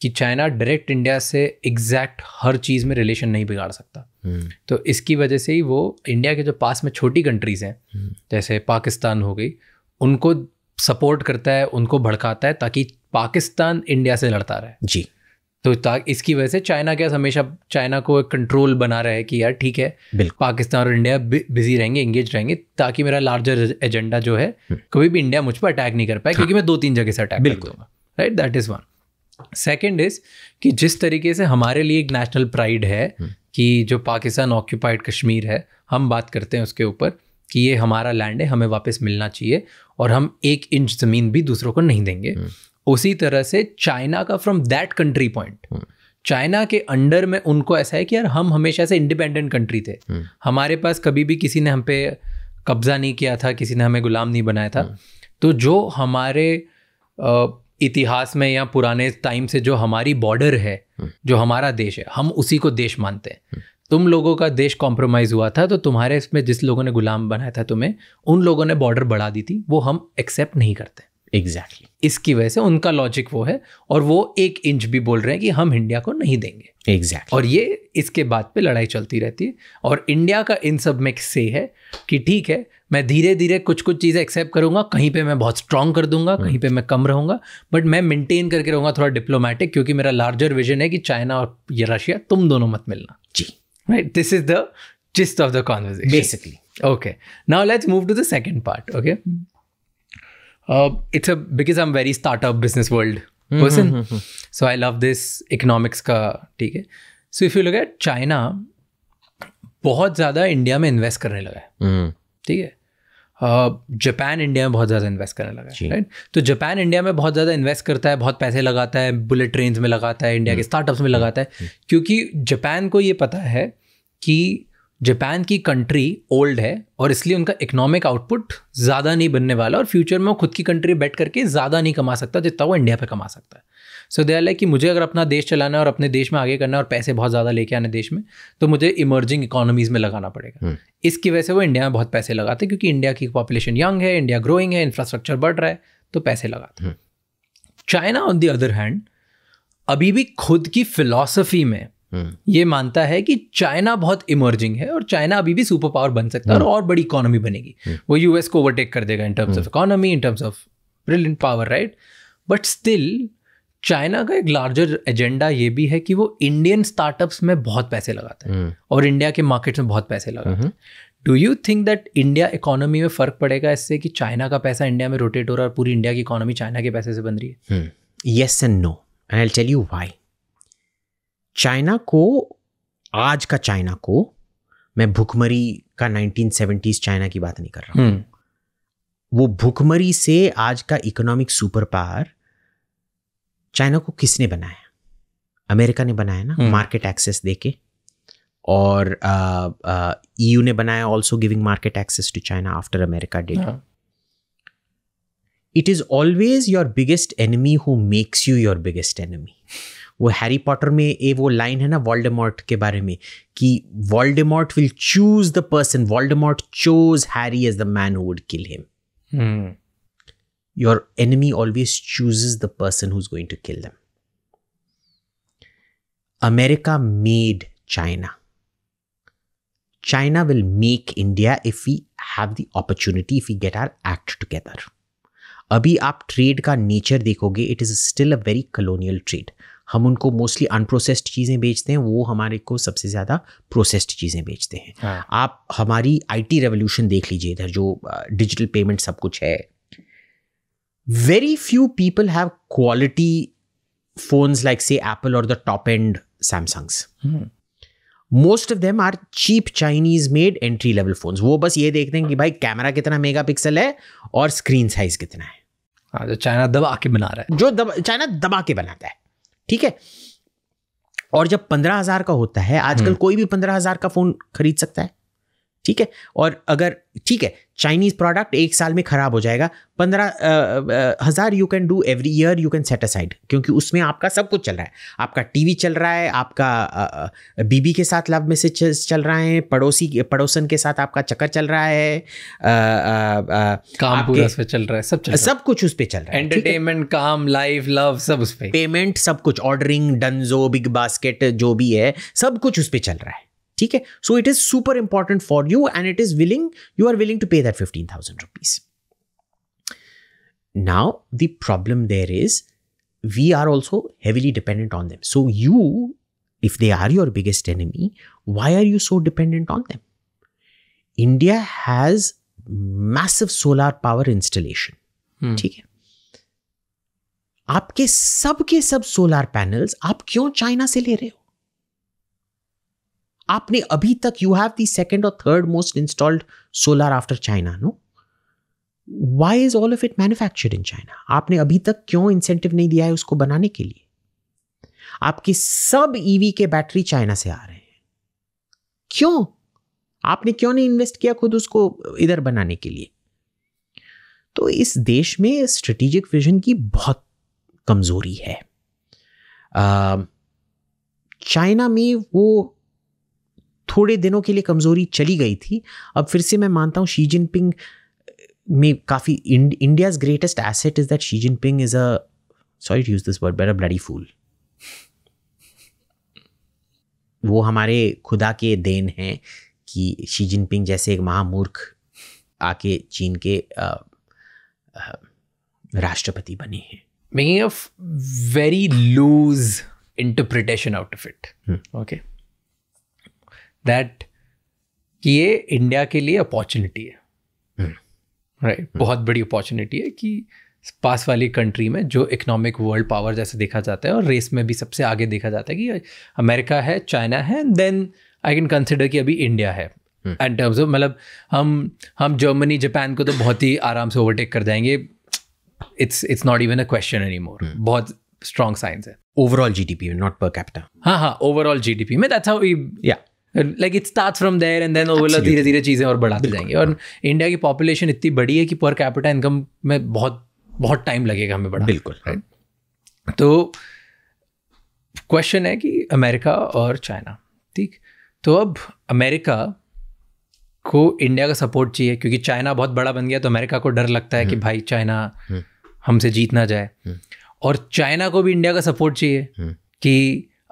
कि चाइना डायरेक्ट इंडिया से एग्जैक्ट हर चीज़ में रिलेशन नहीं बिगाड़ सकता हम्म। तो इसकी वजह से ही वो इंडिया के जो पास में छोटी कंट्रीज़ हैं हम्म। जैसे पाकिस्तान हो गई उनको सपोर्ट करता है उनको भड़काता है ताकि पाकिस्तान इंडिया से लड़ता रहे जी तो इसकी वजह से चाइना क्या हमेशा चाइना को एक कंट्रोल बना रहा है कि यार ठीक है पाकिस्तान और इंडिया बिजी रहेंगे एंगेज रहेंगे ताकि मेरा लार्जर एजेंडा जो है हम्म। कभी भी इंडिया मुझ पर अटैक नहीं कर पाए हाँ। क्योंकि मैं दो तीन जगह से अटैक बिल्कुल right that is one second is कि जिस तरीके से हमारे लिए एक नेशनल प्राइड है हम्म। कि जो पाकिस्तान ऑक्यूपाइड कश्मीर है हम बात करते हैं उसके ऊपर कि ये हमारा लैंड है हमें वापस मिलना चाहिए और हम एक इंच ज़मीन भी दूसरों को नहीं देंगे हम्म। उसी तरह से चाइना का from that country point China के अंडर में उनको ऐसा है कि यार हम हमेशा से इंडिपेंडेंट कंट्री थे हम्म। हमारे पास कभी भी किसी ने हम पे कब्ज़ा नहीं किया था किसी ने हमें गुलाम नहीं बनाया था तो जो हमारे इतिहास में या पुराने टाइम से जो हमारी बॉर्डर है हम्म। जो हमारा देश है हम उसी को देश मानते हैं हम्म। तुम लोगों का देश कॉम्प्रोमाइज़ हुआ था तो तुम्हारे इसमें जिस लोगों ने गुलाम बनाया था तुम्हें उन लोगों ने बॉर्डर बढ़ा दी थी वो हम एक्सेप्ट नहीं करते एग्जैक्टली exactly. इसकी वजह से उनका लॉजिक वो है और वो एक इंच भी बोल रहे हैं कि हम इंडिया को नहीं देंगे एग्जैक्ट exactly. और ये इसके बाद पे लड़ाई चलती रहती है और इंडिया का इन सब में से है कि ठीक है मैं धीरे धीरे कुछ कुछ चीज़ें एक्सेप्ट करूँगा कहीं पे मैं बहुत स्ट्रांग कर दूंगा कहीं हम्म। पे मैं कम रहूँगा बट मैं मेंटेन करके रहूँगा थोड़ा डिप्लोमेटिक क्योंकि मेरा लार्जर विजन है कि चाइना और ये रशिया तुम दोनों मत मिलना जी right this is the gist of the conversation basically okay now let's move to the second part okay it's a because I am very startup business world person so I love this economics का ठीक है सो इफ यू लगे चाइना बहुत ज़्यादा इंडिया में इन्वेस्ट करने लगा है हम्म। ठीक है जापान इंडिया में बहुत ज़्यादा इन्वेस्ट करने लगा है राइट तो जापान इंडिया में बहुत ज़्यादा इन्वेस्ट करता है बहुत पैसे लगाता है बुलेट ट्रेन में लगाता है इंडिया के स्टार्टअप्स हम्म। में लगाता है हम्म। क्योंकि जापान को ये पता है कि जापान की कंट्री ओल्ड है और इसलिए उनका इकोनॉमिक आउटपुट ज़्यादा नहीं बनने वाला और फ्यूचर में वो खुद की कंट्री बैठ करके ज़्यादा नहीं कमा सकता जितना वो इंडिया पर कमा सकता है सो दे लाइक कि मुझे अगर अपना देश चलाना है और अपने देश में आगे करना है और पैसे बहुत ज़्यादा लेके आने देश में तो मुझे इमर्जिंग इकोनॉमीज़ में लगाना पड़ेगा hmm. इसकी वजह से वो इंडिया में बहुत पैसे लगाते क्योंकि इंडिया की पॉपुलेशन यंग है इंडिया ग्रोइंग है इंफ्रास्ट्रक्चर बढ़ रहा है तो पैसे लगाते China on the other hand अभी भी खुद की फिलोसफी में hmm. ये मानता है कि चाइना बहुत इमर्जिंग है और चाइना अभी भी सुपर पावर बन सकता है और hmm. और बड़ी इकोनॉमी बनेगी वो यूएस को ओवरटेक कर देगा in terms of economy in terms of brilliant power right but still China का एक लार्जर एजेंडा ये भी है कि वो इंडियन स्टार्टअप्स में बहुत पैसे लगाते हैं हम्म। और इंडिया के मार्केट्स में बहुत पैसे लगाते हैं do you think that India economy में फ़र्क पड़ेगा इससे कि चाइना का पैसा इंडिया में रोटेट हो रहा है और पूरी इंडिया की इकोनॉमी चाइना के पैसे से बन रही है yes and no I tell you why China को आज का चाइना को मैं भुखमरी का सेवेंटीज चाइना की बात नहीं कर रहा हूँ हम्म। वो भुखमरी से आज का इकोनॉमिक सुपर पावर चाइना को किसने बनाया अमेरिका ने बनाया ना मार्केट एक्सेस दे के और ईयू e ने बनाया also giving market access to China after America that it is always your biggest enemy who makes you your biggest enemy वो हैरी पॉटर में ये वो लाइन है ना वॉल्डेमॉर्ट के बारे में कि Voldemort will choose the person Voldemort chose Harry as the man who would kill him your enemy always chooses the person who's going to kill them. America made China. China will make India if we have the opportunity, if we get our act together. अभी आप ट्रेड का नेचर देखोगे it is still a very colonial trade हम उनको मोस्टली अनप्रोसेस्ड चीज़ें बेचते हैं वो हमारे को सबसे ज़्यादा प्रोसेस्ड चीज़ें बेचते हैं हाँ. आप हमारी आईटी रेवोल्यूशन देख लीजिए इधर जो डिजिटल पेमेंट सब कुछ है very few people have quality phones like, say, Apple or the top end Samsungs. Hmm. Most of them are cheap Chinese made entry level phone वो बस ये देखते हैं कि भाई कैमरा कितना मेगा पिक्सल है और स्क्रीन साइज कितना है हाँ, जो चाइना दबा के बना रहा है जो दब, चाइना दबा के बनाता है ठीक है और जब पंद्रह हजार का होता है आजकल हम्म। कोई भी पंद्रह हजार का फोन खरीद सकता है ठीक है और अगर ठीक है चाइनीज प्रोडक्ट एक साल में खराब हो जाएगा पंद्रह हज़ार you can do every year you can set aside क्योंकि उसमें आपका सब कुछ चल रहा है आपका टीवी चल रहा है आपका बीबी के साथ लव मैसेज चल रहा है पड़ोसी पड़ोसन के साथ आपका चक्कर चल रहा है काम पूरा उस पर चल रहा है सब चल सब कुछ उस पर चल रहा है एंटरटेनमेंट काम लाइफ लव सब उस पर पेमेंट सब कुछ ऑर्डरिंग डनजो बिग बास्केट जो भी है सब कुछ उस पर चल रहा है ठीक है so it is super important for you and it is willing you are willing to pay that fifteen thousand rupees now the problem there is we are also heavily dependent on them. So, you, if they are your biggest enemy, why are you so dependent on them? India has massive solar power installation. Hmm. ठीक है आपके sub solar सब सोलर पैनल्स आप क्यों चाइना से ले रहे हो आपने अभी तक यू हैव दी सेकेंड और third most installed solar after China no why is all of it manufactured in China आपने अभी तक क्यों इंसेंटिव नहीं दिया है उसको बनाने के लिए आपकी सब ईवी e के बैटरी चाइना से आ रहे हैं क्यों आपने क्यों नहीं इन्वेस्ट किया खुद उसको इधर बनाने के लिए तो इस देश में स्ट्रेटेजिक विजन की बहुत कमजोरी है चाइना में वो थोड़े दिनों के लिए कमज़ोरी चली गई थी अब फिर से मैं मानता हूँ शी जिनपिंग uh, में काफ़ी India's greatest asset is that Xi Jinping is a sorry to use this word better bloody fool वो हमारे खुदा के देन हैं कि शी जिनपिंग जैसे एक महामूर्ख आके चीन के uh, uh, राष्ट्रपति बने हैं making a very loose interpretation out of it okay that कि ये इंडिया के लिए अपॉर्चुनिटी है राइट hmm. right? hmm. बहुत बड़ी अपॉर्चुनिटी है कि पास वाली कंट्री में जो इकोनॉमिक वर्ल्ड पावर जैसे देखा जाता है और रेस में भी सबसे आगे देखा जाता है कि अमेरिका है चाइना है देन आई कैन कंसिडर कि अभी इंडिया है एंड टर्म्स ऑफ मतलब हम हम जर्मनी जापान को तो बहुत ही आराम से ओवरटेक कर जाएंगे it's it's not even a question any more बहुत स्ट्रॉन्ग साइंस है overall G D P not per capita हाँ हाँ ओवरऑल जी डी पी में दैट्स हाउ या like it start from there and then overall धीरे धीरे चीज़ें और बढ़ाते जाएंगे और इंडिया की पॉपुलेशन इतनी बड़ी है कि पर कैपिटा इनकम में बहुत बहुत टाइम लगेगा हमें बढ़ा बिल्कुल राइट हाँ। तो क्वेश्चन है कि अमेरिका और चाइना ठीक तो अब अमेरिका को इंडिया का सपोर्ट चाहिए क्योंकि चाइना बहुत बड़ा बन गया तो अमेरिका को डर लगता है कि हम्म। भाई चाइना हम्म। हमसे जीत ना जाए हम्म। और चाइना को भी इंडिया का सपोर्ट चाहिए कि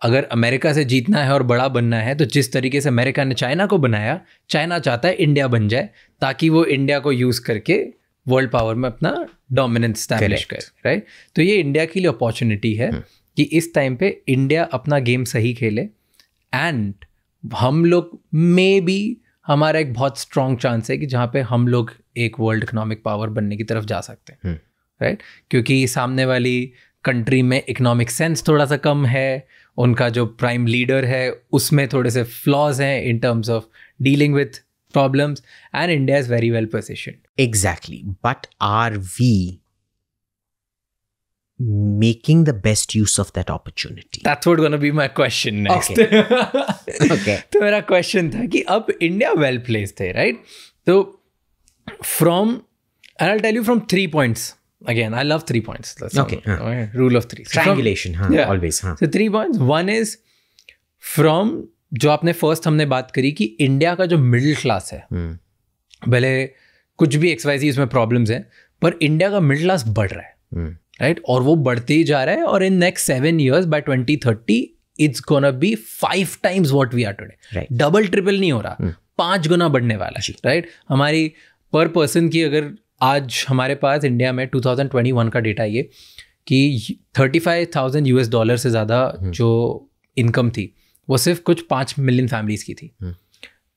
अगर अमेरिका से जीतना है और बड़ा बनना है तो जिस तरीके से अमेरिका ने चाइना को बनाया चाइना चाहता है इंडिया बन जाए ताकि वो इंडिया को यूज़ करके वर्ल्ड पावर में अपना डोमिनेंस स्टैब्लिश करे राइट तो ये इंडिया के लिए अपॉर्चुनिटी है हम्म। कि इस टाइम पे इंडिया अपना गेम सही खेले एंड हम लोग मे बी हमारा एक बहुत स्ट्रॉन्ग चांस है कि जहाँ पे हम लोग एक वर्ल्ड इकोनॉमिक पावर बनने की तरफ जा सकते हैं राइट हम्म। क्योंकि सामने वाली कंट्री में इकोनॉमिक सेंस थोड़ा सा कम है उनका जो प्राइम लीडर है उसमें थोड़े से फ्लॉज हैं in terms of dealing with problems and India is very well position exactly but are we making the best use of that opportunity that's what going to be my question next okay, okay. तो मेरा क्वेश्चन था कि अब इंडिया वेल प्लेस्ड है राइट तो from and I tell you from three points again i love three points that's okay, huh. okay. rule of three so triangulation from, huh, yeah. always huh. so three points one is from जो आपने फर्स्ट हमने बात करी कि इंडिया का जो मिडिल क्लास है hmm. भले कुछ भी एक्सवाइजी उसमें प्रॉब्लम्स हैं पर इंडिया का मिडिल क्लास बढ़ रहा है राइट hmm. और वो बढ़ते ही जा रहा है और in next seven years by twenty thirty it's gonna be five times what we are today double triple नहीं हो रहा hmm. पांच गुना बढ़ने वाला राइट हमारी पर पर्सन की अगर आज हमारे पास इंडिया में 2021 का डेटा ये कि 35,000 यूएस डॉलर से ज़्यादा हम्म। जो इनकम थी वो सिर्फ कुछ पाँच मिलियन फैमिलीज़ की थी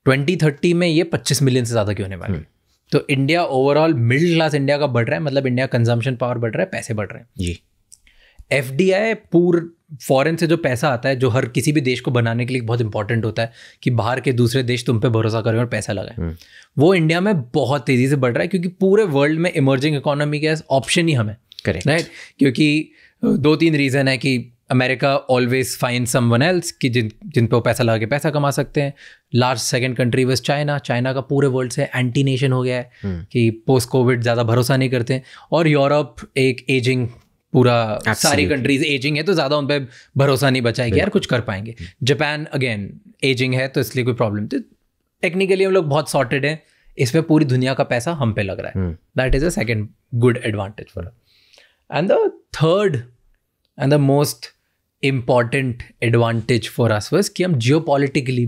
ट्वेंटी हम्म। थर्टी में ये पच्चीस मिलियन से ज़्यादा की होने वाली हम्म। तो India overall middle class India का बढ़ रहा है मतलब इंडिया कंजम्पशन पावर बढ़ रहा है पैसे बढ़ रहे हैं जी एफ डी आई पूर फॉरेन से जो पैसा आता है जो हर किसी भी देश को बनाने के लिए बहुत इंपॉर्टेंट होता है कि बाहर के दूसरे देश तुम पे भरोसा करें और पैसा लगाएं हम्म। वो इंडिया में बहुत तेज़ी से बढ़ रहा है क्योंकि पूरे वर्ल्ड में इमर्जिंग इकोनॉमी के ऑप्शन ही हमें करें राइट क्योंकि दो तीन रीज़न है कि America always fine someone else कि जिन जिन पर पैसा लगा के पैसा कमा सकते हैं large second country was China China का पूरे वर्ल्ड से एंटी नेशन हो गया है हम्म। कि पोस्ट कोविड ज़्यादा भरोसा नहीं करते और यूरोप एक एजिंग पूरा Absolutely. सारी कंट्रीज एजिंग है तो ज़्यादा उन पर भरोसा नहीं बचा है कि यार कुछ कर पाएंगे जापान अगेन एजिंग है तो इसलिए कोई प्रॉब्लम तो टेक्निकली हम लोग बहुत सॉर्टेड हैं इस पर पूरी दुनिया का पैसा हम पे लग रहा है that is a second good advantage for and the third and the most important advantage for us was कि हम जियो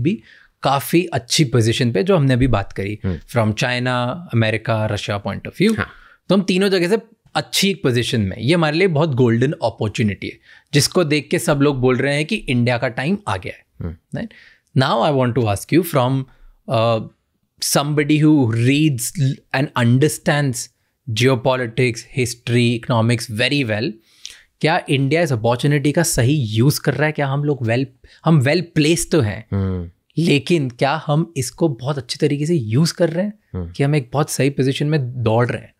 भी काफ़ी अच्छी पोजिशन पे जो हमने अभी बात करी from China America Russia point of view तो हम तीनों जगह से अच्छी पोजिशन में ये हमारे लिए बहुत गोल्डन अपॉर्चुनिटी है जिसको देख के सब लोग बोल रहे हैं कि इंडिया का टाइम आ गया है now I want to ask you from somebody reads and understand geopolitics history economics very well क्या इंडिया इस अपॉर्चुनिटी का सही यूज कर रहा है क्या हम लोग वेल हम वेल प्लेस तो हैं hmm. लेकिन क्या हम इसको बहुत अच्छे तरीके से यूज कर रहे हैं hmm. कि हम एक बहुत सही पोजिशन में दौड़ रहे हैं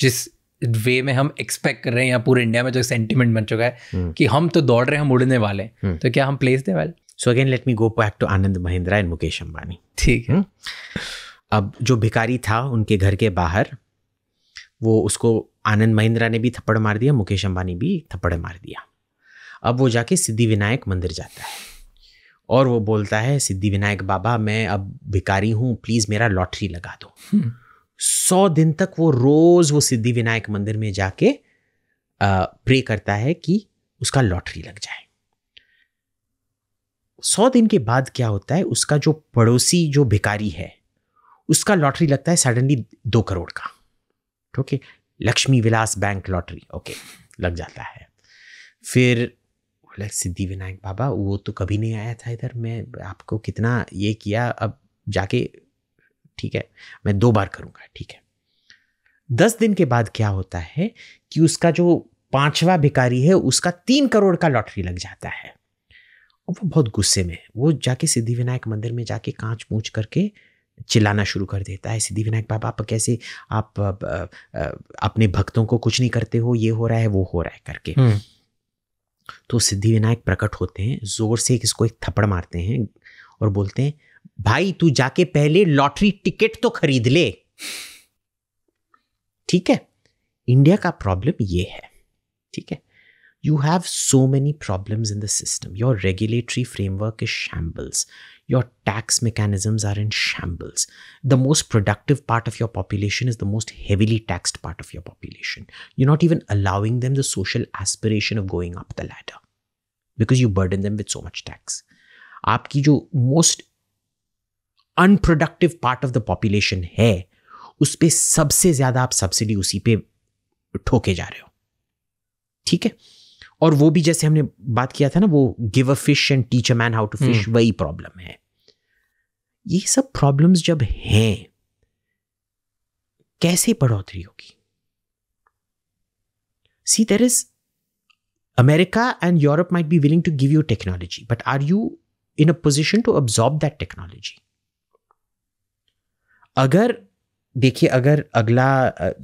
जिस वे में हम एक्सपेक्ट कर रहे हैं या पूरे इंडिया में जो सेंटिमेंट बन चुका है हम्म। कि हम तो दौड़ रहे हैं हम उड़ने वाले हम्म। तो क्या हम प्लेस दे well so again let me go back to Anand Mahindra and Mukesh Ambani ठीक है हम्म। अब जो भिकारी था उनके घर के बाहर वो उसको आनंद महिंद्रा ने भी थप्पड़ मार दिया मुकेश अंबानी भी थप्पड़ मार दिया अब वो जाके सिद्धि विनायक मंदिर जाता है और वो बोलता है सिद्धि विनायक बाबा मैं अब भिकारी हूँ प्लीज़ मेरा लॉटरी लगा दो सौ दिन तक वो रोज वो सिद्धि विनायक मंदिर में जाके प्रे करता है कि उसका लॉटरी लग जाए सौ दिन के बाद क्या होता है उसका जो पड़ोसी जो भिकारी है उसका लॉटरी लगता है सडनली दो करोड़ का है Lakshmi Vilas bank lottery okay लग जाता है फिर सिद्धि विनायक बाबा वो तो कभी नहीं आया था इधर मैं आपको कितना ये किया अब जाके ठीक है मैं दो बार करूंगा ठीक है दस दिन के बाद क्या होता है कि उसका जो पांचवा भिकारी है उसका तीन करोड़ का लॉटरी लग जाता है और वो बहुत गुस्से में है वो जाके विनायक मंदिर में जाके कांच मूच करके चिल्लाना शुरू कर देता है सिद्धि विनायक बाबा आप कैसे आप अपने भक्तों को कुछ नहीं करते हो ये हो रहा है वो हो रहा है करके हम्म। तो सिद्धि विनायक प्रकट होते हैं जोर से इसको एक थप्पड़ मारते हैं और बोलते हैं भाई तू जाके पहले लॉटरी टिकट तो खरीद ले ठीक है इंडिया का प्रॉब्लम ये है ठीक है you have so many problem in the system your regulatory framework is shambles your tax mechanism are in shambles the most productive part of your population is the most heavily taxed part of your population you not even allowing them the social aspiration of going up the ladder because you burden them with so much tax आपकी जो most unproductive part of the population है उस पर सबसे ज्यादा आप सब्सिडी उसी पे ठोके जा रहे हो ठीक है और वो भी जैसे हमने बात किया था ना वो give a fish and teach a man how to fish वही प्रॉब्लम है ये सब प्रॉब्लम्स जब हैं कैसे बढ़ोतरी होगी see there is America and Europe might be willing to give you technology but are you in a position to absorb that technology अगर देखिए अगर अगला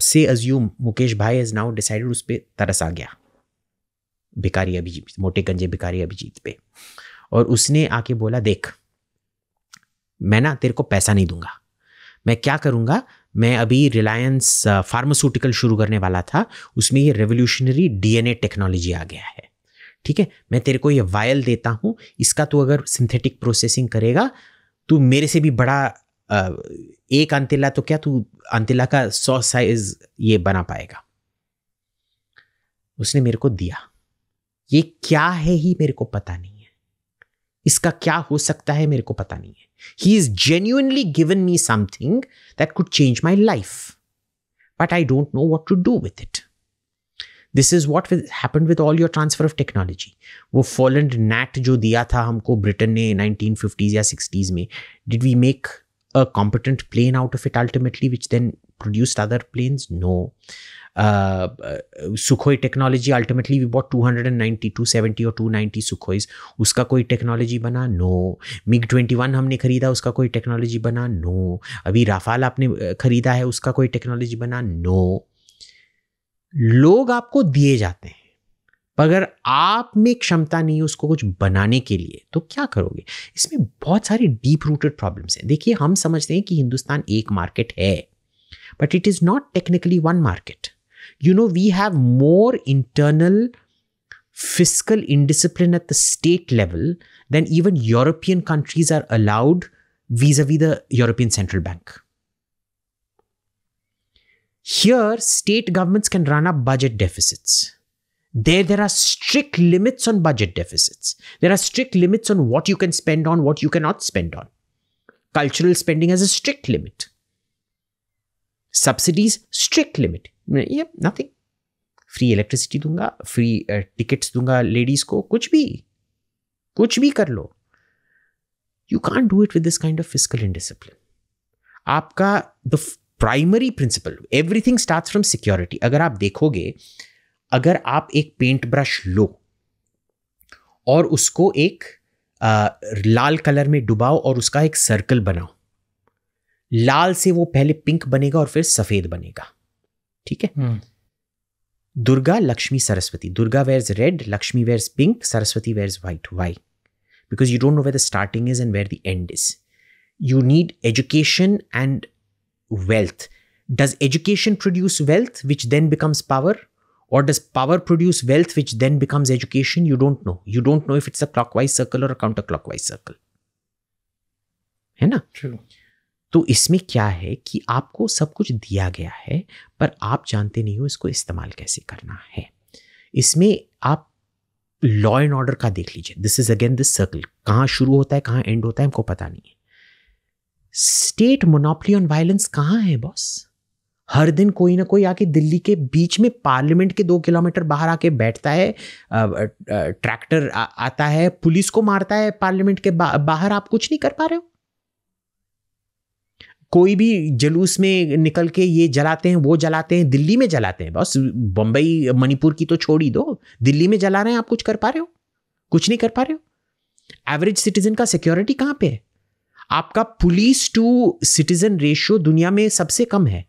से अज्यूम मुकेश भाई इज नाउ डिसाइडेड उस पर तरस आ गया भिकारी अभिजीत मोटे गंजे भिकारी अभिजीत पे और उसने आके बोला देख मैं ना तेरे को पैसा नहीं दूंगा मैं क्या करूंगा मैं अभी रिलायंस फार्मास्यूटिकल शुरू करने वाला था उसमें ये रेवोल्यूशनरी डीएनए टेक्नोलॉजी आ गया है ठीक है मैं तेरे को ये वायल देता हूँ इसका तू अगर सिंथेटिक प्रोसेसिंग करेगा तू मेरे से भी बड़ा एक अंतिला तो क्या तू अंतिला का सौ साइज ये बना पाएगा उसने मेरे को दिया ये क्या है ही मेरे को पता नहीं है इसका क्या हो सकता है मेरे को पता नहीं है he is genuinely given me something that could change my life but I don't know what to do with it this is what happen with all your transfer of technology वो फॉलेंड नैट जो दिया था हमको ब्रिटेन ने नाइनटीन फिफ्टीज़ या सिक्सटीज़ में did we make a competent plane out of it ultimately, which then produced other planes? No. Uh, Sukhoi technology ultimately we bought 290, 270 or 290 Sukhois. Uska koi technology bana? No. MiG 21 हमने खरीदा uska koi technology bana? No. Abhi Rafale aapne खरीदा hai, uska koi technology bana? No. Log aapko diye jate हैं अगर आप में क्षमता नहीं है उसको कुछ बनाने के लिए तो क्या करोगे इसमें बहुत सारे डीप रूटेड प्रॉब्लम्स हैं देखिए हम समझते हैं कि हिंदुस्तान एक मार्केट है but it is not technically one market you know we have more internal physical indiscipline at the state level than even European countries are allowed vis-a-vis European central bank here state governments can run a budget deficits there, there are strict limits on budget deficits. There are strict limits on what you can spend on, what you cannot spend on. Cultural spending has a strict limit. Subsidies, strict limit. Yeah, nothing. Free electricity, dunga, free uh, tickets, dunga, ladies ko, kuch bhi. Kuch bhi kar lo. You can't do it with this kind of fiscal indiscipline. Aapka, the primary principle, everything starts from security. Agar aap dekhoge, अगर आप एक पेंट ब्रश लो और उसको एक आ, लाल कलर में डुबाओ और उसका एक सर्कल बनाओ लाल से वो पहले पिंक बनेगा और फिर सफेद बनेगा ठीक है हम्म। Durga Lakshmi Saraswati Durga wears red Lakshmi wears pink Saraswati wears white why because you don't know where the starting is and where the end is you need education and wealth does education produce wealth which then becomes power Or does power produce wealth, which then becomes education? You don't know. You don't know if it's a clockwise circle or a counterclockwise circle. है ना True. तो इसमें क्या है कि आपको सब कुछ दिया गया है पर आप जानते नहीं हो इसको इस्तेमाल कैसे करना है इसमें आप लॉ एंड ऑर्डर का देख लीजिए this is again this circle कहाँ शुरू होता है कहाँ एंड होता है हमको पता नहीं है स्टेट मोनोपली ऑन वायलेंस कहाँ है बॉस हर दिन कोई ना कोई आके दिल्ली के बीच में पार्लियामेंट के दो किलोमीटर बाहर आके बैठता है ट्रैक्टर आता है पुलिस को मारता है पार्लियामेंट के बा, बाहर आप कुछ नहीं कर पा रहे हो कोई भी जलूस में निकल के ये जलाते हैं वो जलाते हैं दिल्ली में जलाते हैं बस बम्बई मणिपुर की तो छोड़ ही दो दिल्ली में जला रहे हैं आप कुछ कर पा रहे हो कुछ नहीं कर पा रहे हो एवरेज सिटीजन का सिक्योरिटी कहाँ पे है आपका पुलिस टू सिटीजन रेशियो दुनिया में सबसे कम है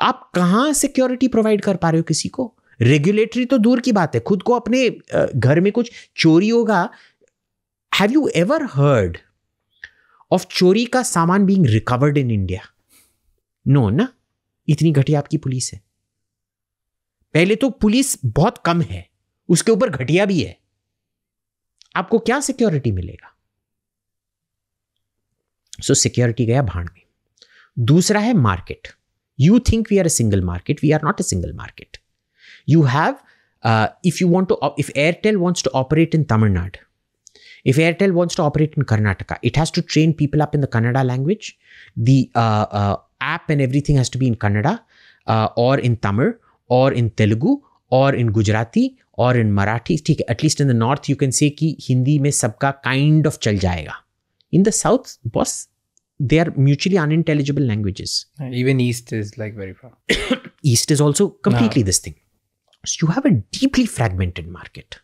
आप कहाँ सिक्योरिटी प्रोवाइड कर पा रहे हो किसी को रेगुलेटरी तो दूर की बात है खुद को अपने घर में कुछ चोरी होगा have you ever heard of चोरी का सामान being recovered in India no ना इतनी घटिया आपकी पुलिस है पहले तो पुलिस बहुत कम है उसके ऊपर घटिया भी है आपको क्या सिक्योरिटी मिलेगा सो so, सिक्योरिटी गया भाड़ में दूसरा है market You think we are a single market. We are not a single market. You have, uh, if you want to, uh, if Airtel wants to operate in Tamil Nadu, if Airtel wants to operate in Karnataka, it has to train people up in the Kannada language. The uh, uh, app and everything has to be in Kannada uh, or in Tamil or in Telugu or in Gujarati or in Marathi. At least in the north, you can say से Hindi हिंदी में सबका काइंड ऑफ चल In the south, boss they are mutually unintelligible languages. Even East is like very far. East is also completely no. this thing. So you have a deeply fragmented market.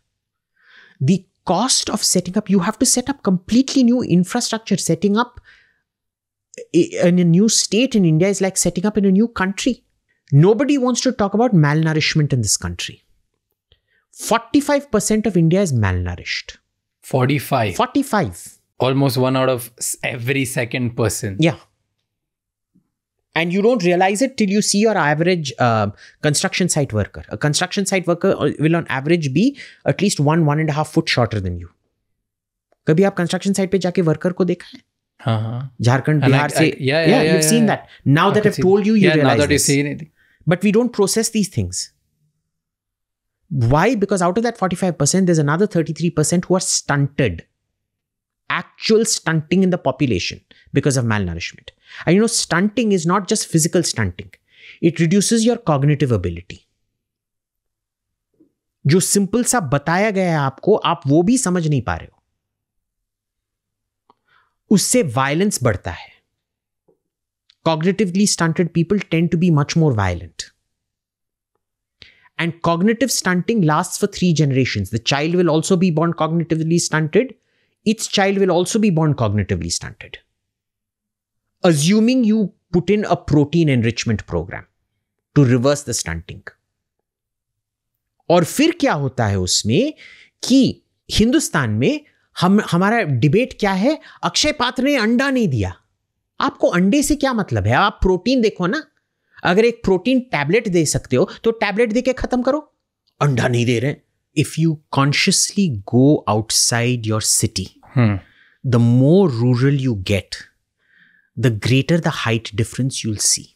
The cost of setting up, you have to set up completely new infrastructure. Setting up in a new state in India is like setting up in a new country. Nobody wants to talk about malnourishment in this country. 45% of India is malnourished. 45. 45 almost one out of every second person. Yeah. And you don't realize it till you see your average uh, construction site worker. A construction site worker uh, will, on average, be at least one, one and a half foot shorter than you. Have you construction site? Pe ja worker ko dekha hai? Uh-huh. yeah, yeah, you've seen that. Now that I've told you, you realize. But we don't process these things. Why? Because out of that 45%, there's another 33% who are stunted actual stunting in the population because of malnourishment. And you know, stunting is not just physical stunting, it reduces your cognitive ability. जो simple सा बताया गया है आपको आप वो भी समझ नहीं पा cognitively stunted people tend to be much more violent. And cognitive stunting lasts for three generations. The child will also be born cognitively stunted, its child will also be born cognitively stunted. Assuming you put in a protein enrichment program to reverse the stunting. और फिर क्या होता है उसमें कि हिंदुस्तान में हम हमारा डिबेट क्या है अक्षय पात्र ने अंडा नहीं दिया आपको अंडे से क्या मतलब है आप प्रोटीन देखो ना अगर एक प्रोटीन टैबलेट दे सकते हो तो टैबलेट दे के खत्म करो अंडा नहीं दे रहे हैं if you consciously go outside your city, hmm. the more rural you get, the greater the height difference you'll see.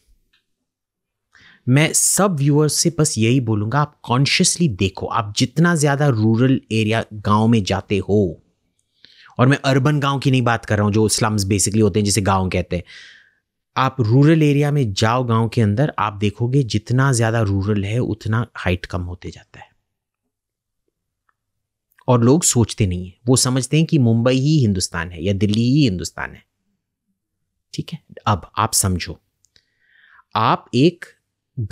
मैं सब व्यूअर्स से बस यही बोलूंगा आप कॉन्शियसली देखो आप जितना ज़्यादा रूरल एरिया गांव में जाते हो और मैं अर्बन गांव की नहीं बात कर रहा हूँ जो स्लम्स बेसिकली होते हैं जिसे गांव कहते हैं आप रूरल एरिया में जाओ गांव के अंदर आप देखोगे जितना ज़्यादा रूरल है उतना हाइट कम होते जाता है और लोग सोचते नहीं है वो समझते हैं कि मुंबई ही हिंदुस्तान है या दिल्ली ही हिंदुस्तान है ठीक है अब आप समझो आप एक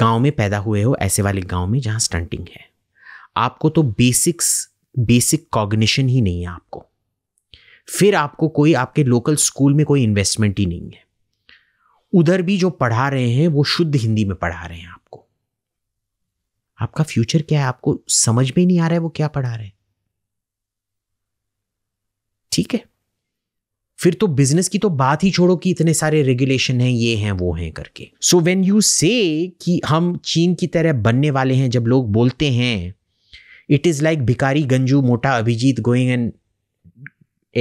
गांव में पैदा हुए हो ऐसे वाले गांव में जहां स्टंटिंग है आपको तो बेसिक्स बेसिक कॉग्निशन ही नहीं है आपको फिर आपको कोई आपके लोकल स्कूल में कोई इन्वेस्टमेंट ही नहीं है उधर भी जो पढ़ा रहे हैं वो शुद्ध हिंदी में पढ़ा रहे हैं आपको आपका फ्यूचर क्या है आपको समझ में नहीं आ रहा है वो क्या पढ़ा रहे हैं ठीक है फिर तो बिजनेस की तो बात ही छोड़ो कि इतने सारे रेगुलेशन हैं ये हैं वो हैं करके सो वेन यू से कि हम चीन की तरह बनने वाले हैं जब लोग बोलते हैं इट इज़ लाइक भिकारी गंजू मोटा Abhijit going and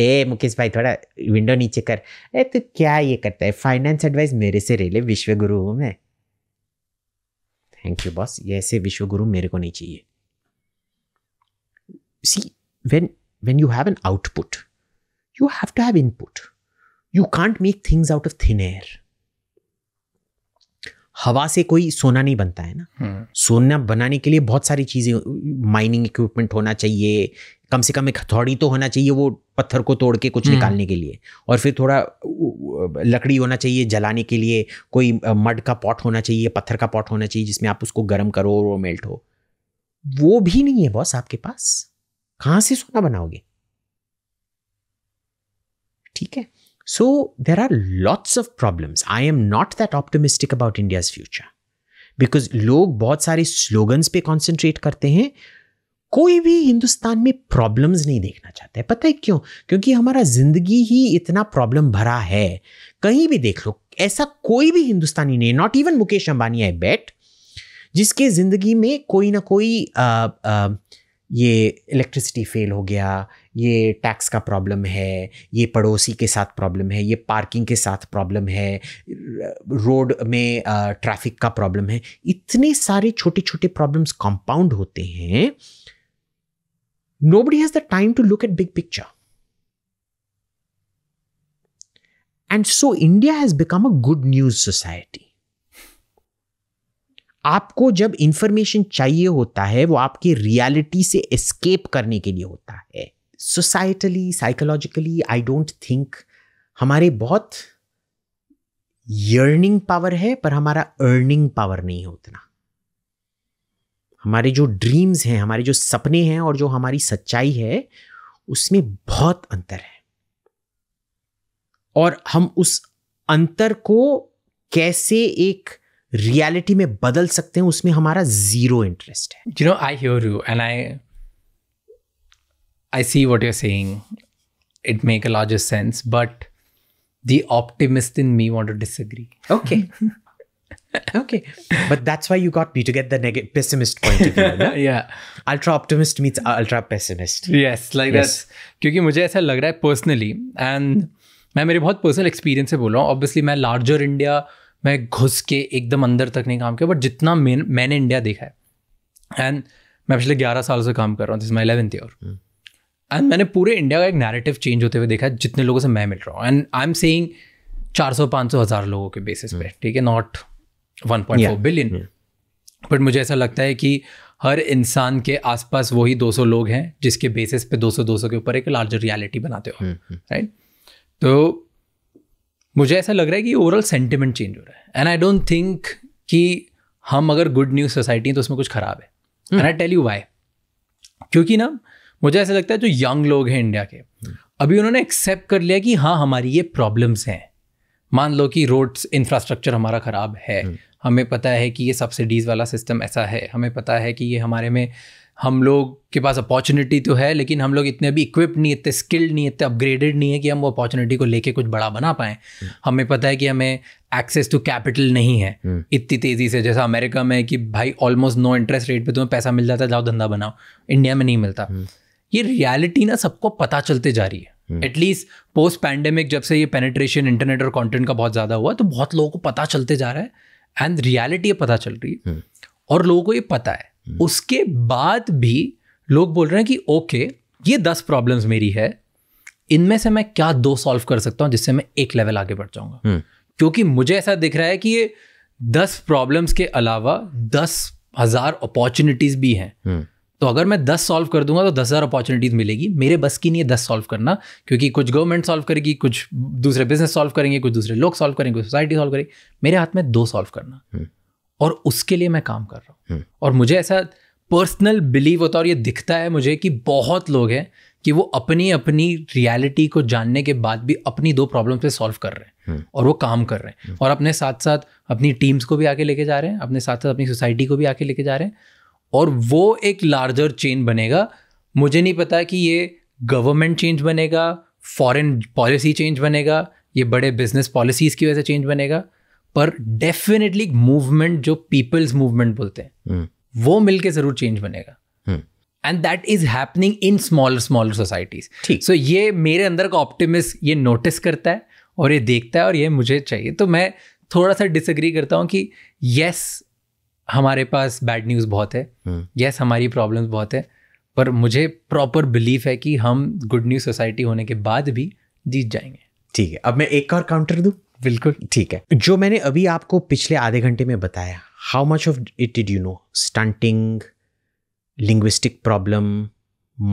a Mukesh भाई थोड़ा विंडो नीचे कर ए तो क्या ये करता है फाइनेंस एडवाइस मेरे से रेले विश्व गुरु में मैं थैंक यू बॉस ये ऐसे विश्व गुरु मेरे को नहीं चाहिए see when when you have an output you have to have input. You can't make things out of thin air. हवा से कोई सोना नहीं बनता है ना hmm. सोना बनाने के लिए बहुत सारी चीज़ें माइनिंग इक्विपमेंट होना चाहिए कम से कम एक हथौड़ी तो होना चाहिए वो पत्थर को तोड़ के कुछ hmm. निकालने के लिए और फिर थोड़ा लकड़ी होना चाहिए जलाने के लिए कोई मड का पॉट होना चाहिए पत्थर का पॉट होना चाहिए जिसमें आप उसको गर्म करो और वो मेल्ट हो वो भी नहीं है बॉस आपके पास कहाँ से सोना बनाओगे ठीक है so there are lots of problems I am not that optimistic about India's future because लोग बहुत सारे स्लोगन्स पे कॉन्सेंट्रेट करते हैं कोई भी हिंदुस्तान में प्रॉब्लम्स नहीं देखना चाहता है पता है क्यों क्योंकि हमारा जिंदगी ही इतना प्रॉब्लम भरा है कहीं भी देख लो ऐसा कोई भी हिंदुस्तानी नहीं not even Mukesh Ambani I bet जिसके ज़िंदगी में कोई ना कोई आ, आ, ये इलेक्ट्रिसिटी फेल हो गया ये टैक्स का प्रॉब्लम है ये पड़ोसी के साथ प्रॉब्लम है ये पार्किंग के साथ प्रॉब्लम है रोड में ट्रैफिक का प्रॉब्लम है इतने सारे छोटे छोटे प्रॉब्लम्स कंपाउंड होते हैं nobody has the time to look at big picture and so India has become a good news society आपको जब इंफॉर्मेशन चाहिए होता है वो आपकी रियलिटी से एस्केप करने के लिए होता है societally psychologically I don't think हमारे बहुत यर्निंग पावर है पर हमारा अर्निंग पावर नहीं है उतना हमारे जो ड्रीम्स हैं हमारे जो सपने हैं और जो हमारी सच्चाई है उसमें बहुत अंतर है और हम उस अंतर को कैसे एक रियलिटी में बदल सकते हैं उसमें हमारा जीरो इंटरेस्ट है you know I hear you and I I see what you're saying. It make a larger sense, but the optimist in me want to disagree. Okay. okay. But that's why you got me to get the negative pessimist point of view. Na? yeah. Ultra optimist meets ultra pessimist. Yes, like yes. that's क्योंकि मुझे ऐसा लग रहा है पर्सनली एंड मैं मेरे बहुत पर्सनल एक्सपीरियंस से बोल रहा हूँ ऑब्वियसली मैं लार्जर इंडिया मैं घुस के एकदम अंदर तक नहीं काम किया बट जितना मैंने इंडिया देखा है एंड मैं पिछले ग्यारह साल से काम कर रहा हूँ this my eleventh year and मैंने पूरे इंडिया का एक नैरेटिव चेंज होते हुए देखा है जितने लोगों से मैं मिल रहा हूँ एंड आई एम सेइंग चार सौ पाँच सौ हज़ार लोगों के बेसिस पे hmm. ठीक है not one point four billion but मुझे ऐसा लगता है कि हर इंसान के आसपास वही दो सौ लोग हैं जिसके बेसिस पे दो सौ दो सौ के ऊपर एक लार्जर रियलिटी बनाते हो राइट hmm, hmm. तो मुझे ऐसा लग रहा है कि ओवरऑल सेंटिमेंट चेंज हो रहा है एंड आई डोंट थिंक कि हम अगर गुड न्यूज सोसाइटी हैं तो उसमें कुछ खराब है and I tell you why क्योंकि ना मुझे ऐसा लगता है जो यंग लोग हैं इंडिया के अभी उन्होंने एक्सेप्ट कर लिया कि हाँ हमारी ये प्रॉब्लम्स हैं मान लो कि रोड्स इंफ्रास्ट्रक्चर हमारा ख़राब है हम्म। हमें पता है कि ये सब्सिडीज़ वाला सिस्टम ऐसा है हमें पता है कि ये हमारे में हम लोग के पास अपॉर्चुनिटी तो है लेकिन हम लोग इतने अभी इक्विप्ड नहीं इतने स्किल्ड नहीं इतने अपग्रेडेड नहीं है कि हम वो अपॉर्चुनिटी को लेके कुछ बड़ा बना पाएँ हम्म। हमें पता है कि हमें एक्सेस टू कैपिटल नहीं है हम्म। इतनी तेज़ी से जैसा अमेरिका में कि भाई ऑलमोस्ट नो इंटरेस्ट रेट पे तुम्हें पैसा मिल जाता है जाओ धंधा बनाओ इंडिया में नहीं मिलता ये रियलिटी ना सबको पता चलते जा रही है एटलीस्ट पोस्ट पैंडेमिक जब से ये पेनिट्रेशन इंटरनेट और कंटेंट का बहुत ज़्यादा हुआ तो बहुत लोगों को पता चलते जा रहा है एंड रियलिटी पता चल रही है हम्म। और लोगों को ये पता है हम्म। उसके बाद भी लोग बोल रहे हैं कि ओके ये दस प्रॉब्लम्स मेरी है इनमें से मैं क्या दो सॉल्व कर सकता हूँ जिससे मैं एक लेवल आगे बढ़ जाऊँगा हम्म। क्योंकि मुझे ऐसा दिख रहा है कि ये दस प्रॉब्लम्स के अलावा दस हजार अपॉर्चुनिटीज भी हैं तो अगर मैं दस सॉल्व कर दूंगा तो दस हज़ार अपॉर्चुनिटीज़ मिलेगी मेरे बस की नहीं है दस सॉल्व करना क्योंकि कुछ गवर्नमेंट सॉल्व करेगी कुछ दूसरे बिजनेस सॉल्व करेंगे कुछ दूसरे लोग सॉल्व करेंगे सोसाइटी सॉल्व करेगी मेरे हाथ में दो सॉल्व करना हम्म। और उसके लिए मैं काम कर रहा हूँ हम्म। और मुझे ऐसा पर्सनल बिलीव होता है और ये दिखता है मुझे कि बहुत लोग हैं कि वो अपनी अपनी रियलिटी को जानने के बाद भी अपनी दो प्रॉब्लम पे सॉल्व कर रहे हैं हम्म। और वो काम कर रहे हैं और अपने साथ साथ अपनी टीम्स को भी आके लेके जा रहे हैं अपने साथ साथ अपनी सोसाइटी को भी आके लेके जा रहे हैं और वो एक लार्जर चेंज बनेगा मुझे नहीं पता कि ये गवर्नमेंट चेंज बनेगा फॉरेन पॉलिसी चेंज बनेगा ये बड़े बिजनेस पॉलिसीज़ की वजह से चेंज बनेगा पर डेफिनेटली मूवमेंट जो पीपल्स मूवमेंट बोलते हैं hmm. वो मिलके ज़रूर चेंज बनेगा and that is happening in smaller smaller societies ठीक सो ये मेरे अंदर का ऑप्टिमिस्ट ये नोटिस करता है और ये देखता है और ये मुझे चाहिए तो मैं थोड़ा सा डिसग्री करता हूँ कि यस हमारे पास बैड न्यूज़ बहुत है यस हम्म। हमारी प्रॉब्लम्स बहुत है पर मुझे प्रॉपर बिलीफ है कि हम गुड न्यूज सोसाइटी होने के बाद भी जीत जाएंगे ठीक है अब मैं एक और काउंटर दूँ बिल्कुल ठीक है जो मैंने अभी आपको पिछले आधे घंटे में बताया how much of it did you know stunting linguistic problem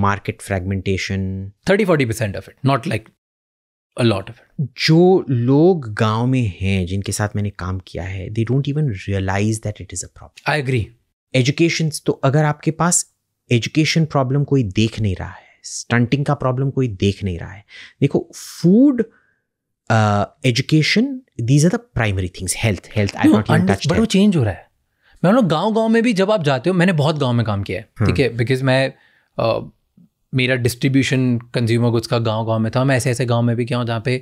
market fragmentation thirty forty percent of it not like a lot of जो लोग गांव में हैं जिनके साथ मैंने काम किया है they don't even realize that it is a problem I agree education तो अगर आपके पास एजुकेशन प्रॉब्लम कोई देख नहीं रहा है स्टंटिंग का प्रॉब्लम कोई देख नहीं रहा है देखो food education these are the primary things health health I not touch but वो चेंज हो रहा है मैं गांव गांव में भी जब आप जाते हो मैंने बहुत गांव में काम किया है hmm. ठीक है बिकॉज मैं uh, मेरा डिस्ट्रीब्यूशन कंज्यूमर गुड्स का गांव गांव में था मैं ऐसे ऐसे गांव में भी गया हूँ जहाँ पे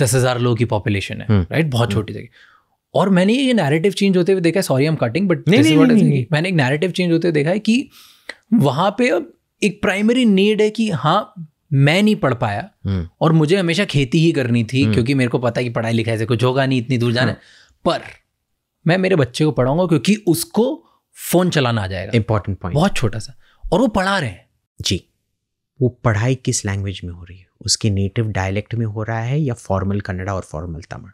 दस हज़ार लोगों की पॉपुलेशन है राइट हम्म। बहुत हम्म। छोटी जगह और मैंने ये नैरेटिव चेंज होते हुए देखा है सॉरी एम कटिंग बट मैंने एक नैरेटिव चेंज होते हुए देखा है कि वहाँ पे अब एक प्राइमरी नीड है कि हाँ मैं नहीं पढ़ पाया हम्म। और मुझे हमेशा खेती ही करनी थी क्योंकि मेरे को पता है कि पढ़ाई लिखाई से कुछ होगा नहीं इतनी दूर जाना हाँ। पर मैं मेरे बच्चे को पढ़ाऊंगा क्योंकि उसको फोन चलाना आ जाएगा इंपॉर्टेंट पॉइंट बहुत छोटा सा और वो पढ़ा रहे हैं जी वो पढ़ाई किस लैंग्वेज में हो रही है उसके नेटिव डायलेक्ट में हो रहा है या फॉर्मल कन्नड़ा और formal Tamil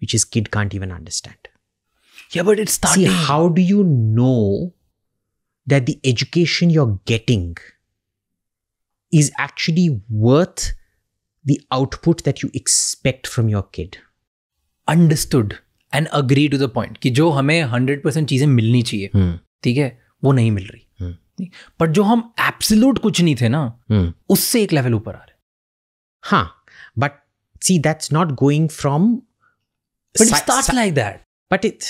which is kid can't even understand but it's how do you know that the education you are getting is actually worth the output that you expect from your kid understood and agree to the point कि जो हमें हंड्रेड परसेंट चीजें मिलनी चाहिए hmm. ठीक है वो नहीं मिल रही But बट जो हम एब्सोल्यूट कुछ नहीं थे ना hmm. उससे एक लेवल ऊपर आ रहे हाँ but see that's not going from but start like that but it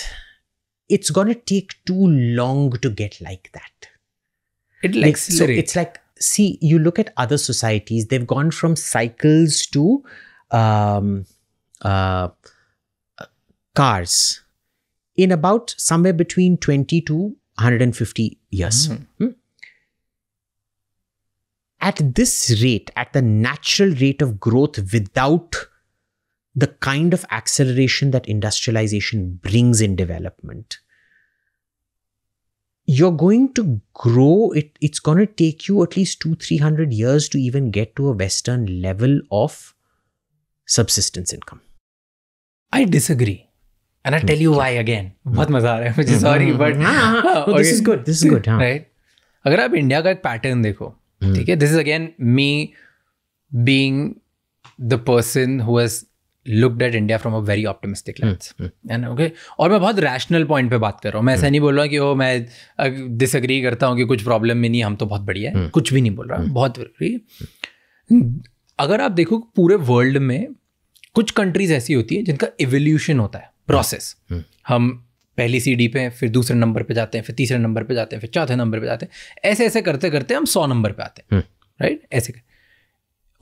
it's going to take too long to get like that. it like, it's like, see, you look at other societies, they've gone from cycles to um, uh, cars in about somewhere between 20 to 150 years. Mm-hmm. At this rate, at the natural rate of growth without the kind of acceleration that industrialization brings in development, you're going to grow it it's going to take you at least 2 300 years to even get to a western level of subsistence income i disagree and I tell you why again बहुत मजा आ रहा है मुझे sorry but this is good this is good right अगर आप इंडिया का एक पैटर्न देखो हम्म। ठीक है this is again me being the person who has looked at India from a very optimistic okay और मैं बहुत रैशनल पॉइंट पे बात कर रहा हूँ मैं ऐसा हम्म। नहीं बोल रहा हूँ कि वो मैं डिसएग्री करता हूँ कि कुछ प्रॉब्लम में नहीं हम तो बहुत बढ़िया है हम्म। कुछ भी नहीं बोल रहा बहुत अगर आप देखो पूरे वर्ल्ड में कुछ कंट्रीज ऐसी होती है जिनका एवोल्यूशन होता है प्रोसेस हम्म। हम पहली सीडी पे फिर दूसरे नंबर पे जाते हैं फिर तीसरे नंबर पे जाते हैं फिर चौथे नंबर पे जाते हैं ऐसे ऐसे करते करते हम सौ नंबर पे आते हैं राइट हम्म। ऐसे कर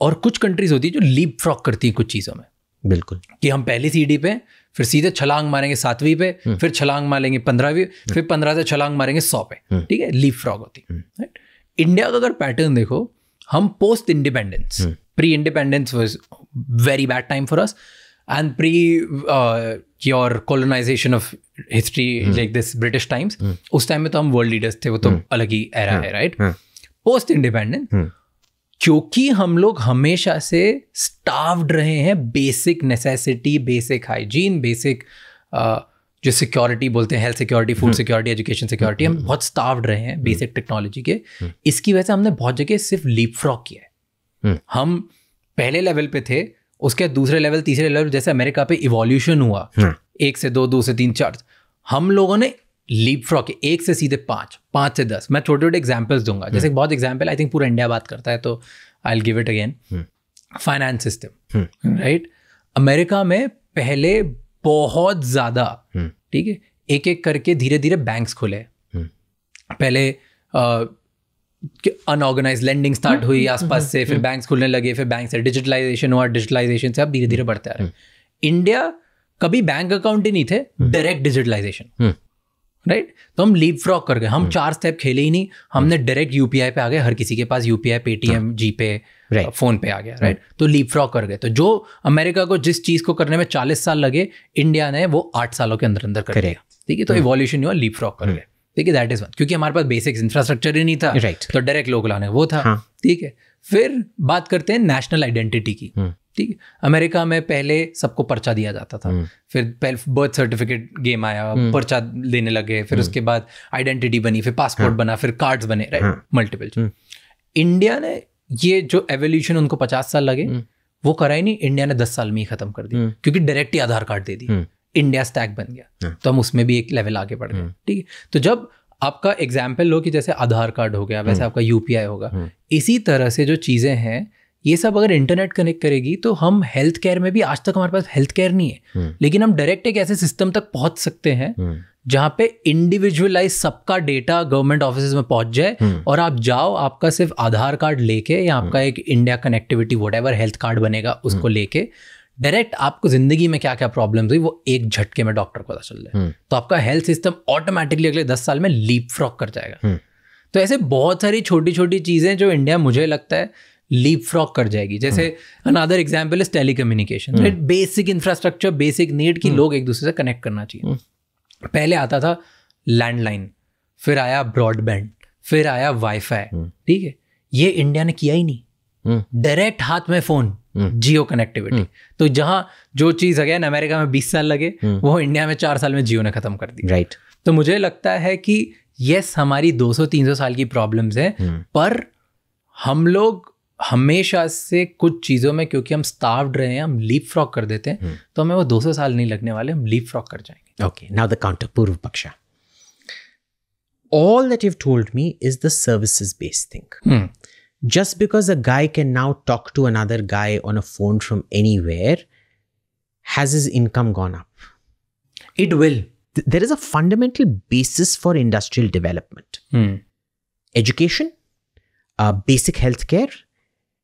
और कुछ कंट्रीज होती है जो लीप फ्रॉक करती है कुछ चीज़ों में बिल्कुल कि हम पहली सीडी पे फिर सीधे छलांग मारेंगे सातवीं पे हम्म। फिर छलांग मारेंगे पंद्रहवीं फिर पंद्रह से छलांग मारेंगे सौ पे ठीक है लीप फ्रॉक होती है राइट इंडिया का अगर पैटर्न देखो हम post independence pre independence was very bad time for us and pre uh, your colonization of history mm. like this British times mm. उस टाइम में तो हम वर्ल्ड लीडर्स थे वो तो mm. अलग ही mm. है राइट पोस्ट इंडिपेंडेंट क्योंकि हम लोग हमेशा से starved रहे हैं basic necessity basic hygiene basic जो सिक्योरिटी बोलते हैं health security food security education security हम बहुत स्टाफ रहे हैं बेसिक टेक्नोलॉजी hmm. के hmm. इसकी वजह से हमने बहुत जगह सिर्फ लीप फ्रॉक किया है hmm. हम पहले लेवल पे थे उसके दूसरे लेवल तीसरे लेवल जैसे अमेरिका पे इवोल्यूशन हुआ हम्म। एक से दो दो से तीन चार हम लोगों ने लीप फ्रॉक एक से सीधे पाँच पाँच से दस मैं छोटे छोटे एग्जाम्पल्स दूंगा जैसे हम्म। बहुत एग्जाम्पल आई थिंक पूरा इंडिया बात करता है तो I give it again finance system right America में पहले बहुत ज़्यादा हम्म। ठीक है एक एक करके धीरे धीरे बैंक्स खुले पहले अनऑर्गेनाइज लेंडिंग स्टार्ट हुई हम्म, आसपास हम्म, से फिर बैंक्स हम्म। खुलने लगे फिर बैंक से डिजिटलाइजेशन हुआ डिजिटलाइजेशन से अब धीरे धीरे बढ़ते आ रहे हैं इंडिया कभी बैंक अकाउंट ही नहीं थे डायरेक्ट डिजिटलाइजेशन राइट तो हम लीप फ्रॉक कर गए हम चार स्टेप खेले ही नहीं हमने डायरेक्ट यूपीआई पे आ गए हर किसी के पास UPI Paytm GPay PhonePe आ गया राइट हाँ। तो लीप फ्रॉक कर गए तो जो अमेरिका को जिस चीज को करने में चालीस साल लगे इंडिया ने वो आठ सालों के अंदर अंदर कर दिया ठीक है तो इवोल्यूशन हुआ लीप फ्रॉक कर गए ठीक है दैट इज वन क्योंकि हमारे पास बेसिक इंफ्रास्ट्रक्चर ही नहीं था राइट right. तो डायरेक्ट लोग लाने वो था हाँ। ठीक हाँ. है फिर बात करते हैं नेशनल आइडेंटिटी की हम्म। ठीक है अमेरिका में पहले सबको पर्चा दिया जाता था हम्म। फिर पहले बर्थ सर्टिफिकेट गेम आया हम्म। पर्चा देने लगे फिर उसके बाद आइडेंटिटी बनी फिर पासपोर्ट हाँ. बना फिर कार्ड्स बने राइट मल्टीपल इंडिया ने ये जो एवोल्यूशन उनको पचास साल लगे वो करा ही नहीं इंडिया ने दस साल में ही खत्म कर दी क्योंकि डायरेक्ट ही आधार कार्ड दे दी इंडिया स्टैक बन गया तो हम उसमें भी एक लेवल आगे बढ़ गए hmm. ठीक है तो जब आपका एग्जाम्पल लो कि जैसे आधार कार्ड हो गया वैसे hmm. आपका यूपीआई होगा hmm. इसी तरह से जो चीज़ें हैं ये सब अगर इंटरनेट कनेक्ट करेगी तो हम हेल्थ केयर में भी आज तक हमारे पास हेल्थ केयर नहीं है लेकिन हम डायरेक्ट एक ऐसे सिस्टम तक पहुंच सकते हैं जहां पे इंडिविजुअलाइज सबका डेटा गवर्नमेंट ऑफिस में पहुंच जाए और आप जाओ आपका सिर्फ आधार कार्ड लेके या आपका एक इंडिया कनेक्टिविटी वट हेल्थ कार्ड बनेगा उसको लेके डायरेक्ट आपको जिंदगी में क्या क्या प्रॉब्लम हुई वो एक झटके में डॉक्टर को पता चल जाए हम्म। तो आपका हेल्थ सिस्टम ऑटोमेटिकली अगले दस साल में लीप फ्रॉक कर जाएगा हम्म। तो ऐसे बहुत सारी छोटी छोटी चीज़ें जो इंडिया मुझे लगता है लीप फ्रॉक कर जाएगी जैसे another example is telecommunication basic infrastructure basic need की लोग एक दूसरे से कनेक्ट करना चाहिए हम्म। पहले आता था लैंडलाइन फिर आया ब्रॉडबैंड फिर आया वाईफाई ठीक है ये इंडिया ने किया ही नहीं डायरेक्ट हाथ में phone Hmm. Jio connectivity hmm. तो जहां जो चीज़ अगेन अमेरिका में बीस साल लगे hmm. वो इंडिया में चार साल में जियो ने खत्म कर दी राइट तो मुझे लगता है कि यस हमारी 200-300 साल की प्रॉब्लम्स हैं पर हम लोग हमेशा से कुछ चीज़ों में क्योंकि हम स्टाफ रहे हैं हम लीप फ्रॉक कर देते हैं तो हमें वो 200 साल नहीं लगने वाले हम लीप फ्रॉक कर जाएंगे ओके नाउ द काउंटर पूर्व पक्षा all that you told me is the services based thing just because a guy can now talk to another guy on a phone from anywhere, has his income gone up? It will. There is a fundamental basis for industrial development hmm. education, uh, basic healthcare,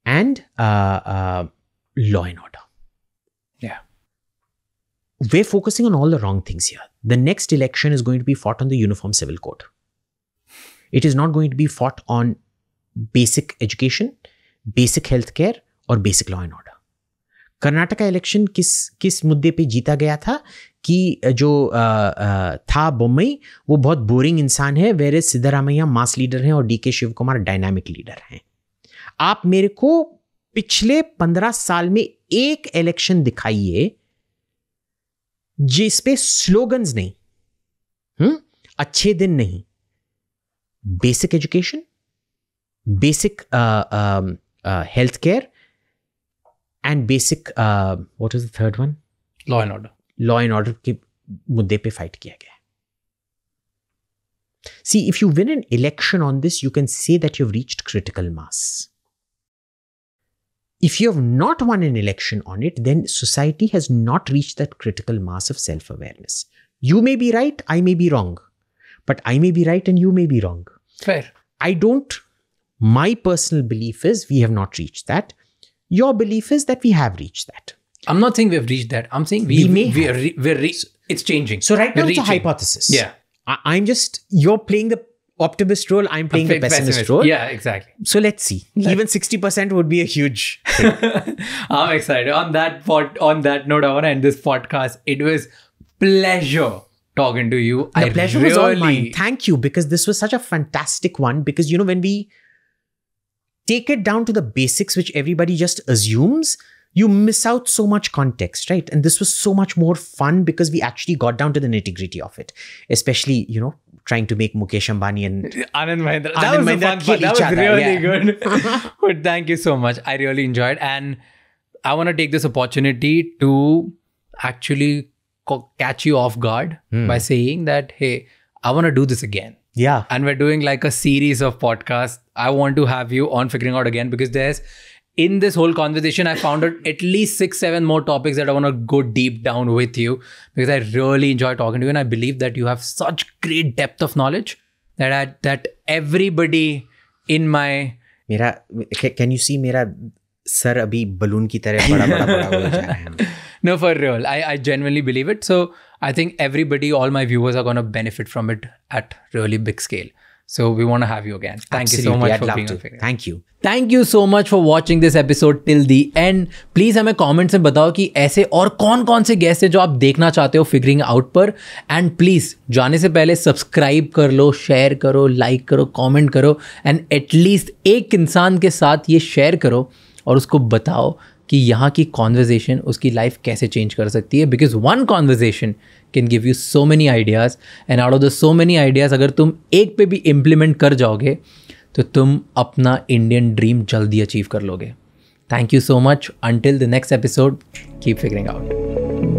and uh, uh, law and order. Yeah. We're focusing on all the wrong things here. The next election is going to be fought on the Uniform Civil Code. It is not going to be fought on basic education basic health care और basic law and order Karnataka election किस किस मुद्दे पे जीता गया था कि जो आ, आ, था बोम्बई वो बहुत बोरिंग इंसान है वेरे सिद्धरामैया मास लीडर हैं और डी के शिव कुमार डायनामिक लीडर हैं आप मेरे को पिछले पंद्रह साल में एक इलेक्शन दिखाइए जिस पे स्लोगन्स नहीं हुँ? हम्म, अच्छे दिन नहीं basic education basic uh, um, uh, healthcare and basic uh, what is the third one law and order law and order के मुद्दे पे fight किया गया See, if you win an election on this, you can say that you've reached critical mass. If you have not won an election on it, then society has not reached that critical mass of self awareness. You may be right, I may be wrong, but I may be right and you may be wrong. Fair. I don't my personal belief is we have not reached that. Your belief is that we have reached that. I'm not saying we have reached that. I'm saying we, we may we are re, we're re, it's changing. So right now we're it's reaching. a hypothesis. Yeah. I, am just you're playing the optimist role. I'm playing I'm the pessimist, pessimist, role. Yeah, exactly. So let's see. Even sixty percent would be a huge. I'm excited on that pod, on that note. I want to end this podcast. It was pleasure talking to you. The I pleasure really... was all mine. Thank you because this was such a fantastic one. Because you know when we take it down to the basics, which everybody just assumes, you miss out so much context, right? And this was so much more fun because we actually got down to the nitty gritty of it, especially, you know, trying to make Mukesh Ambani and Anand Mahindra. That Anand was Mahindra fun part. That was really yeah. good. but thank you so much. I really enjoyed. And I want to take this opportunity to actually catch you off guard mm. by saying that, hey, I want to do this again. Yeah. And we're doing like a series of podcasts. I want to have you on figuring out again because there's in this whole conversation, I found at least six, seven more topics that I want to go deep down with you because I really enjoy talking to you. And I believe that you have such great depth of knowledge that I, that everybody in my मेरा कैन यू सी मेरा सर अभी बलून की तरह bada bada बड़ा हो जा रहा है no I real I I genuinely believe I think everybody all my viewers are gonna benefit from it at really big scale so we want have you again thank you so much thank you thank you so much for watching this episode till the end please हमें कॉमेंट्स में बताओ कि ऐसे और कौन कौन से गेस्ट है जो आप देखना चाहते हो फिगरिंग आउट पर एंड प्लीज जाने से पहले सब्सक्राइब कर लो शेयर करो लाइक करो कॉमेंट करो एंड एटलीस्ट एक इंसान के साथ ये शेयर करो और उसको बताओ कि यहाँ की कॉन्वर्जेसन उसकी लाइफ कैसे चेंज कर सकती है because one conversation can give you so many ideas and out of the so many ideas अगर तुम एक पे भी इम्प्लीमेंट कर जाओगे तो तुम अपना इंडियन ड्रीम जल्दी अचीव कर लोगे thank you so much until the next episode keep figuring out